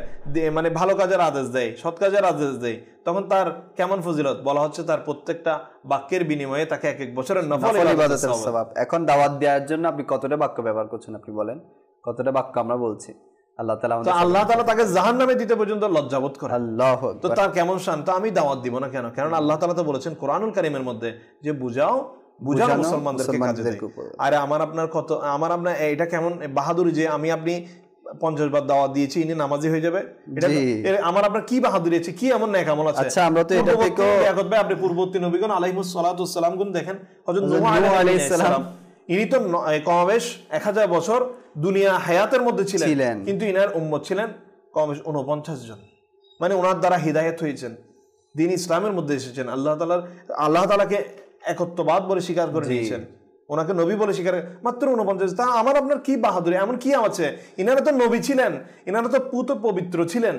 মানে ভালো কাজের আদেশ দেয় সৎ কাজের আদেশ দেয় তখন তার কেমন ফজিলত বলা হচ্ছে তার প্রত্যেকটা বাক্যের বিনিময়ে তাকে এক এক বছরের নফল ইবাদতের সওয়াব এখন দাওয়াত দেওয়ার জন্য আপনি কতটা বাক্য ব্যবহার করছেন আপনি বলেন কতটা বাক্য আমরা বলছি আল্লাহ আল্লাহ তাকে দিতে পর্যন্ত লজ্জাবোধ করে আল্লাহ তো তার কেমন আমি দাওয়াত দিব না কেন কারণ আল্লাহ তো বলেছেন কোরআনুল কারিমের মধ্যে যে বুঝাও মুসলমানদেরকে কাজে আমার আপনার কত আমার আপনার এটা কেমন বাহাদুরি যে আমি আপনি পঞ্চাশ বার দাওয়া দিয়েছি ইনি নামাজি হয়ে যাবে আমার আপনার কি বাহাদুরি আছে কি এমন ন্যাক আমল আছে আচ্ছা, আমরা তো এটা আপনি পূর্ববর্তী নবীগণ আলাইহিস সালাতু ওয়াস সালাম গুণ দেখেন হযরত নূহ আলাইহিস সালাম ইনি তো কমাবেশ এক হাজার বছর দুনিয়া হায়াতের মধ্যে ছিলেন কিন্তু ইনার উম্মত ছিলেন কমাবেশ উনপঞ্চাশ জন মানে ওনার দ্বারা হৃদায়ত হয়েছেন দিন ইসলামের মধ্যে এসেছেন আল্লাহ তালার আল্লাহ তালাকে একত্ববাদ বলে স্বীকার করে নিয়েছেন ওনাকে নবী বলে স্বীকার মাত্র উনপঞ্চাশ তা আমার আপনার কি বাহাদুরি এমন কি আছে ইনারা তো নবী ছিলেন ইনারা তো পুত পবিত্র ছিলেন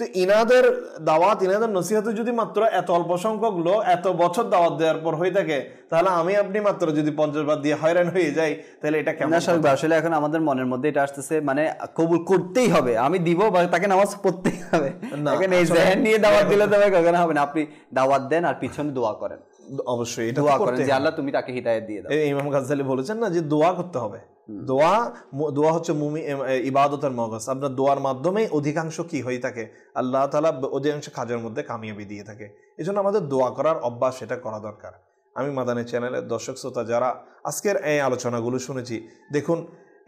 তো ইনাদের দাওয়াত ইনাদের নসিহাতে যদি মাত্র এত অল্প সংখ্যক লোক এত বছর দাওয়াত দেওয়ার পর হয়ে থাকে তাহলে আমি আপনি মাত্র যদি পঞ্চাশ বার দিয়ে হয়রান হয়ে যাই তাহলে এটা কেমন আসলে এখন আমাদের মনের মধ্যে এটা আসতেছে মানে কবুল করতেই হবে আমি দিব বা তাকে নামাজ পড়তেই হবে না নিয়ে দাওয়াত হ্যাঁ। দিলে তবে কখনো হবে না আপনি দাওয়াত দেন আর পিছনে দোয়া করেন অবশ্যই এটা দোয়া যে আল্লাহ তুমি তাকে হিদায়াত দিয়ে দাও ইমাম গাজ্জালি বলেছেন না যে দোয়া করতে হবে দোয়া দোয়া হচ্ছে মুমি ইবাদতের মগজ আপনার দোয়ার মাধ্যমে অধিকাংশ কি হয়ে থাকে আল্লাহ তালা অধিকাংশ কাজের মধ্যে কামিয়াবি দিয়ে থাকে এই জন্য আমাদের দোয়া করার অভ্যাস সেটা করা দরকার আমি মাদানের চ্যানেলের দর্শক শ্রোতা যারা আজকের এই আলোচনাগুলো শুনেছি দেখুন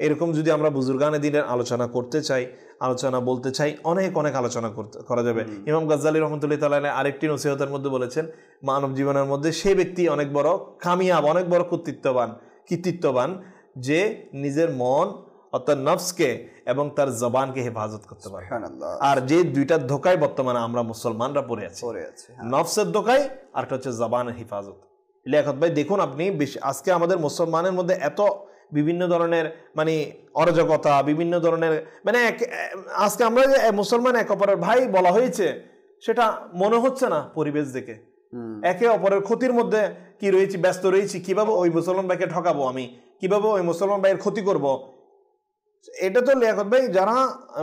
এরকম যদি আমরা বুজুর্গানে দিনের আলোচনা করতে চাই আলোচনা বলতে চাই অনেক অনেক আলোচনা করতে করা যাবে ইমাম গাজ্জালি রহমতুল্লাহ তাল্লাহ আরেকটি নসিহতের মধ্যে বলেছেন মানব জীবনের মধ্যে সেই ব্যক্তি অনেক বড় কামিয়াব অনেক বড় কর্তৃত্ববান কৃতিত্ববান যে নিজের মন অর্থাৎ নফসকে এবং তার জবানকে হেফাজত করতে পারে আর যে দুইটা ধোকায় বর্তমানে আমরা মুসলমানরা পড়ে আছি হ্যাঁ। নফসের ধোকায় আর একটা হচ্ছে জবানের হেফাজত লিয়াকত ভাই দেখুন আপনি আজকে আমাদের মুসলমানের মধ্যে এত বিভিন্ন ধরনের মানে অরাজকতা বিভিন্ন ধরনের মানে আজকে আমরা যে মুসলমান এক অপরের ভাই বলা হয়েছে সেটা মনে হচ্ছে না পরিবেশ দেখে একে অপরের ক্ষতির মধ্যে কি রয়েছি ব্যস্ত রয়েছি কিভাবে ওই মুসলমান ভাইকে ঠকাবো আমি কিভাবে ওই মুসলমান ভাইয়ের ক্ষতি করব এটা তো লিয়াকত ভাই যারা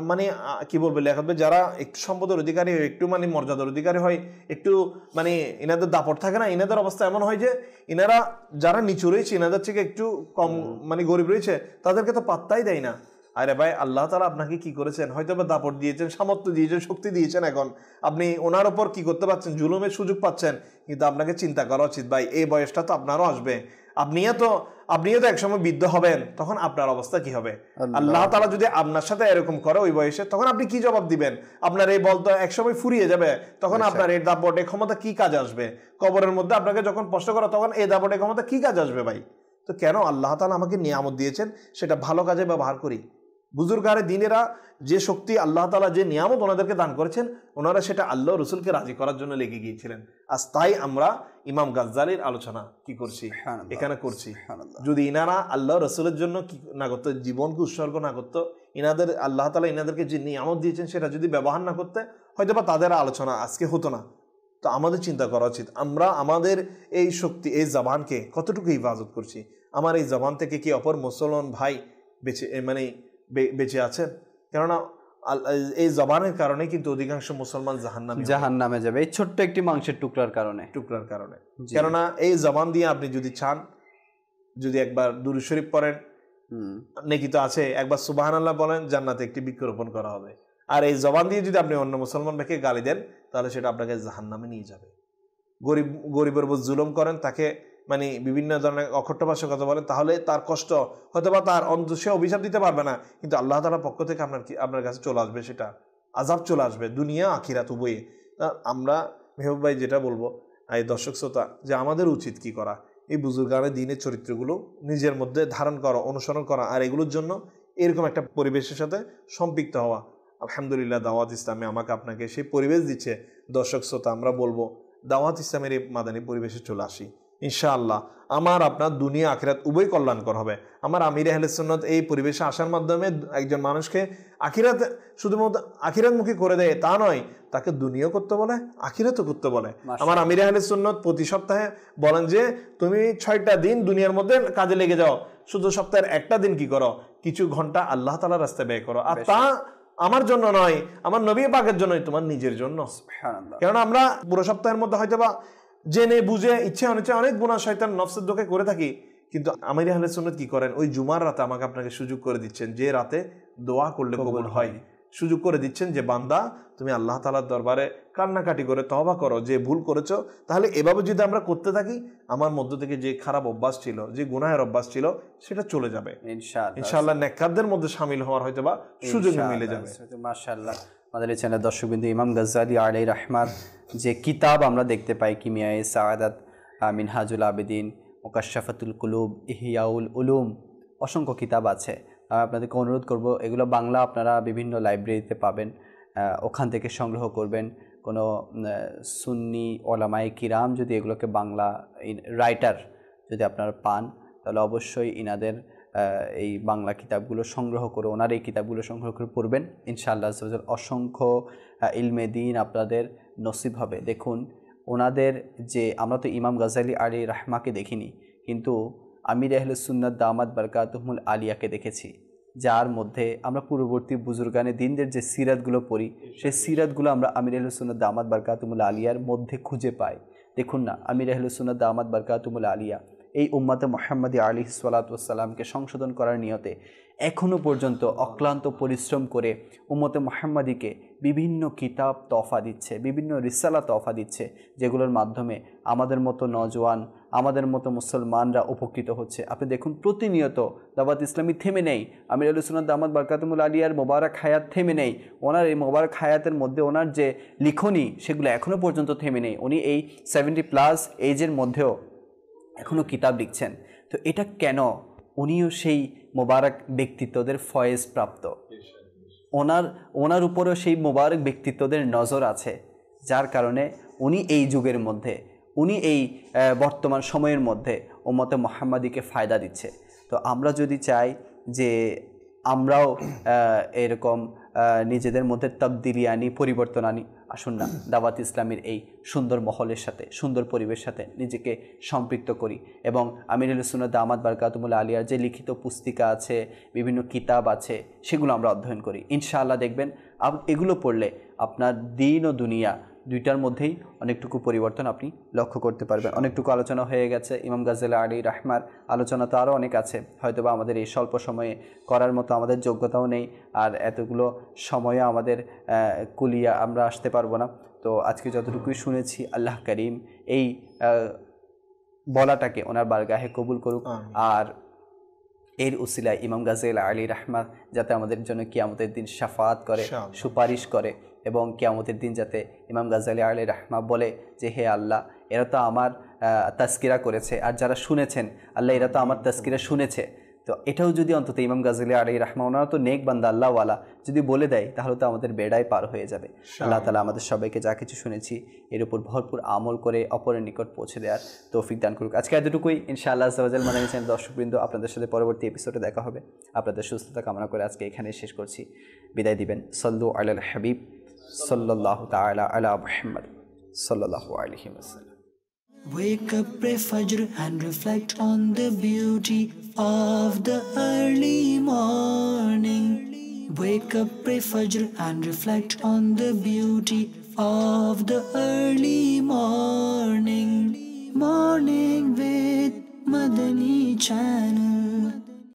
মানে কি বলবে লিয়াকত ভাই যারা একটু সম্পদের অধিকারী হয় একটু মানে মর্যাদার অধিকারী হয় একটু মানে এনাদের দাপট থাকে না এনাদের অবস্থা এমন হয় যে এনারা যারা নিচু রয়েছে এনাদের থেকে একটু কম মানে গরিব রয়েছে তাদেরকে তো পাত্তাই দেয় না আরে ভাই আল্লাহ তালা আপনাকে কি করেছেন হয়তো বা দাপট দিয়েছেন সামর্থ্য দিয়েছেন শক্তি দিয়েছেন এখন আপনি ওনার ওপর কি করতে পারছেন জুলুমের সুযোগ পাচ্ছেন কিন্তু আপনাকে চিন্তা করা উচিত ভাই এই বয়সটা তো আপনারও আসবে আপনিও তো আপনিও তো একসময় বৃদ্ধ হবেন তখন আপনার অবস্থা কি হবে আল্লাহ তালা যদি আপনার সাথে এরকম করে ওই বয়সে তখন আপনি কি জবাব দিবেন আপনার এই বল তো একসময় ফুরিয়ে যাবে তখন আচ্ছা। আপনার এই দাপটে ক্ষমতা কি কাজ আসবে কবরের মধ্যে আপনাকে যখন প্রশ্ন করা তখন এই দাপটে ক্ষমতা কি কাজ আসবে ভাই তো কেন আল্লাহ তালা আমাকে নিয়ামত দিয়েছেন সেটা ভালো কাজে ব্যবহার করি বুজুর্গারে দিনেরা যে শক্তি আল্লাহ তালা যে নিয়ামত ওনাদেরকে দান করেছেন ওনারা সেটা আল্লাহ রসুলকে রাজি করার জন্য লেগে গিয়েছিলেন আজ তাই আমরা ইমাম গাজ্জালির আলোচনা কি করছি এখানে করছি যদি ইনারা আল্লাহ রসুলের জন্য কি না করতো জীবনকে উৎসর্গ না করতো ইনাদের আল্লাহ তালা ইনাদেরকে যে নিয়ামত দিয়েছেন সেটা যদি ব্যবহার না করতে হয়তো বা তাদের আলোচনা আজকে হতো না তো আমাদের চিন্তা করা উচিত আমরা আমাদের এই শক্তি এই জবানকে কতটুকু হিফাজত করছি আমার এই জবান থেকে কি অপর মুসলমান ভাই বেঁচে মানে বেঁচে আছেন কেননা এই জবানের কারণে কিন্তু অধিকাংশ মুসলমান জাহান্নামে জাহান্নামে যাবে এই ছোট্ট একটি মাংসের টুকরার কারণে টুকরার কারণে কেননা এই জবান দিয়ে আপনি যদি চান যদি একবার দুরু শরীফ পড়েন নেকি তো আছে একবার সুবাহান আল্লাহ বলেন জান্নাতে একটি বৃক্ষরোপণ করা হবে আর এই জবান দিয়ে যদি আপনি অন্য মুসলমান ভাইকে গালি দেন তাহলে সেটা আপনাকে জাহান নামে নিয়ে যাবে গরিব গরিবের উপর জুলুম করেন তাকে মানে বিভিন্ন ধরনের অক্ষর ভাষায় কথা বলেন তাহলে তার কষ্ট হয়তো বা তার অন্ত সে অভিশাপ দিতে পারবে না কিন্তু আল্লাহ তালার পক্ষ থেকে আপনার কি আপনার কাছে চলে আসবে সেটা আজাব চলে আসবে দুনিয়া আখিরাত উবয়ে আমরা মেহবুব ভাই যেটা বলবো এই দর্শক শ্রোতা যে আমাদের উচিত কি করা এই বুজুর্গানের দিনের চরিত্রগুলো নিজের মধ্যে ধারণ করা অনুসরণ করা আর এগুলোর জন্য এরকম একটা পরিবেশের সাথে সম্পৃক্ত হওয়া আলহামদুলিল্লাহ দাওয়াত ইসলামে আমাকে আপনাকে সেই পরিবেশ দিচ্ছে দর্শক শ্রোতা আমরা বলবো দাওয়াত ইসলামের এই মাদানী পরিবেশে চলে আসি ইনশাআল্লাহ আমার আপনার দুনিয়া আখিরাত উভয় কল্যাণকর হবে আমার আমির আহলে সন্ন্যত এই পরিবেশে আসার মাধ্যমে একজন মানুষকে আখিরাত শুধুমাত্র আখিরাতমুখী করে দেয় তা নয় তাকে দুনিয়া করতে বলে আখিরাতও করতে বলে আমার আমির আহলে সন্ন্যত প্রতি সপ্তাহে বলেন যে তুমি ছয়টা দিন দুনিয়ার মধ্যে কাজে লেগে যাও শুধু সপ্তাহের একটা দিন কি করো কিছু ঘন্টা আল্লাহ তালার রাস্তায় ব্যয় করো আর তা আমার জন্য নয় আমার নবী পাকের জন্যই তোমার নিজের জন্য কেননা আমরা পুরো সপ্তাহের মধ্যে হয়তো বা জেনে বুঝে ইচ্ছে অনেক অনেক গুণা শয়তান নফসের দোকে করে থাকি কিন্তু আমির আহলে সুন্নত কি করেন ওই জুমার রাতে আমাকে আপনাকে সুযোগ করে দিচ্ছেন যে রাতে দোয়া করলে কবুল হয় সুযোগ করে দিচ্ছেন যে বান্দা তুমি আল্লাহ তালার দরবারে কান্নাকাটি করে তহবা করো যে ভুল করেছ তাহলে এভাবে যদি আমরা করতে থাকি আমার মধ্য থেকে যে খারাপ অভ্যাস ছিল যে গুনায়ের অভ্যাস ছিল সেটা চলে যাবে ইনশাআল্লাহ নেকাদের মধ্যে সামিল হওয়ার হয়তো বা সুযোগ মিলে যাবে মাশাআল্লাহ আমাদের এই চ্যানেল দর্শকবিন্দু ইমাম গজ্জালি আলাই রহমার যে কিতাব আমরা দেখতে পাই কিমিয়ায় সাদাত মিনহাজুল আবেদিন মোকাশাফাতুল কুলুব ইহিয়াউল উলুম অসংখ্য কিতাব আছে আমি আপনাদেরকে অনুরোধ করব এগুলো বাংলা আপনারা বিভিন্ন লাইব্রেরিতে পাবেন ওখান থেকে সংগ্রহ করবেন কোনো সুন্নি ওলামাই কিরাম যদি এগুলোকে বাংলা রাইটার যদি আপনারা পান তাহলে অবশ্যই ইনাদের এই বাংলা কিতাবগুলো সংগ্রহ করে ওনার এই কিতাবগুলো সংগ্রহ করে পড়বেন ইনশাআল্লাহ অসংখ্য ইলমে দিন আপনাদের নসিব হবে দেখুন ওনাদের যে আমরা তো ইমাম গাজালি আলী রাহমাকে দেখিনি কিন্তু আমির আহলে দামাদ দামাত বারকাতহমুল আলিয়াকে দেখেছি যার মধ্যে আমরা পূর্ববর্তী বুজুর্গানে দিনদের যে সিরাতগুলো পড়ি সেই সিরাতগুলো আমরা আমির আহলে দামাদ দামাত বারকাতমুল আলিয়ার মধ্যে খুঁজে পাই দেখুন না আমির আহলে সুন্নাত দামাদ বরকাতমুল আলিয়া এই উম্মাতে মোহাম্মদী আলী সালাতামকে সংশোধন করার নিয়তে এখনও পর্যন্ত অক্লান্ত পরিশ্রম করে উম্মতে মোহাম্মদীকে বিভিন্ন কিতাব তফা দিচ্ছে বিভিন্ন রিসালা তফা দিচ্ছে যেগুলোর মাধ্যমে আমাদের মতো নজওয়ান আমাদের মতো মুসলমানরা উপকৃত হচ্ছে আপনি দেখুন প্রতিনিয়ত দাবাত ইসলামী থেমে নেই আমির আলু সুনাদ আহমদ বারকাতমুল আলিয়ার মোবারক হায়াত থেমে নেই ওনার এই মোবারক হায়াতের মধ্যে ওনার যে লিখনি সেগুলো এখনও পর্যন্ত থেমে নেই উনি এই সেভেন্টি প্লাস এজের মধ্যেও এখনও কিতাব লিখছেন তো এটা কেন উনিও সেই মোবারক ব্যক্তিত্বদের ফয়েজ প্রাপ্ত ওনার ওনার উপরেও সেই মোবারক ব্যক্তিত্বদের নজর আছে যার কারণে উনি এই যুগের মধ্যে উনি এই বর্তমান সময়ের মধ্যে মতে মোহাম্মদীকে ফায়দা দিচ্ছে তো আমরা যদি চাই যে আমরাও এরকম নিজেদের মধ্যে তবদিলি আনি পরিবর্তন আনি আসুন না দাওয়াত ইসলামের এই সুন্দর মহলের সাথে সুন্দর পরিবেশ সাথে নিজেকে সম্পৃক্ত করি এবং আমিরুল সুন্নত দামাত বারকাতুমুল আলিয়ার যে লিখিত পুস্তিকা আছে বিভিন্ন কিতাব আছে সেগুলো আমরা অধ্যয়ন করি ইনশাআল্লাহ দেখবেন এগুলো পড়লে আপনার দিন ও দুনিয়া দুইটার মধ্যেই অনেকটুকু পরিবর্তন আপনি লক্ষ্য করতে পারবেন অনেকটুকু আলোচনা হয়ে গেছে ইমাম গাজেলা আলী রাহমার আলোচনা তো আরও অনেক আছে হয়তোবা আমাদের এই স্বল্প সময়ে করার মতো আমাদের যোগ্যতাও নেই আর এতগুলো সময়ে আমাদের কুলিয়া আমরা আসতে পারবো না তো আজকে যতটুকুই শুনেছি আল্লাহ করিম এই বলাটাকে ওনার বারগাহে কবুল করুক আর এর উসিলায় ইমাম গাজেল আলী রাহমা যাতে আমাদের জন্য কিয়ামতের দিন সাফাত করে সুপারিশ করে এবং কেয়ামতের দিন যাতে ইমাম গাজালি আলি রাহমা বলে যে হে আল্লাহ এরা তো আমার তাস্কিরা করেছে আর যারা শুনেছেন আল্লাহ এরা তো আমার তাস্কিরা শুনেছে তো এটাও যদি অন্তত ইমাম গাজালি আলী রাহমা ওনারা তো নেক বান্দা আল্লাহওয়ালা যদি বলে দেয় তাহলে তো আমাদের বেড়াই পার হয়ে যাবে আল্লাহ তালা আমাদের সবাইকে যা কিছু শুনেছি এর উপর ভরপুর আমল করে অপরের নিকট পৌঁছে দেওয়ার তৌফিক দান করুক আজকে এতটুকুই ইনশাআল্লাহ সাহাজাল মানে চ্যানেল দর্শকবৃন্দ আপনাদের সাথে পরবর্তী এপিসোডে দেখা হবে আপনাদের সুস্থতা কামনা করে আজকে এখানে শেষ করছি বিদায় দিবেন সল্লু আল Habib sallallahu ta'ala ala Muhammad sallallahu alaihi wasallam. Wake up, pray Fajr and reflect on the beauty of the early morning. Wake up, pray Fajr and reflect on the beauty of the early morning. Morning with Madani Channel.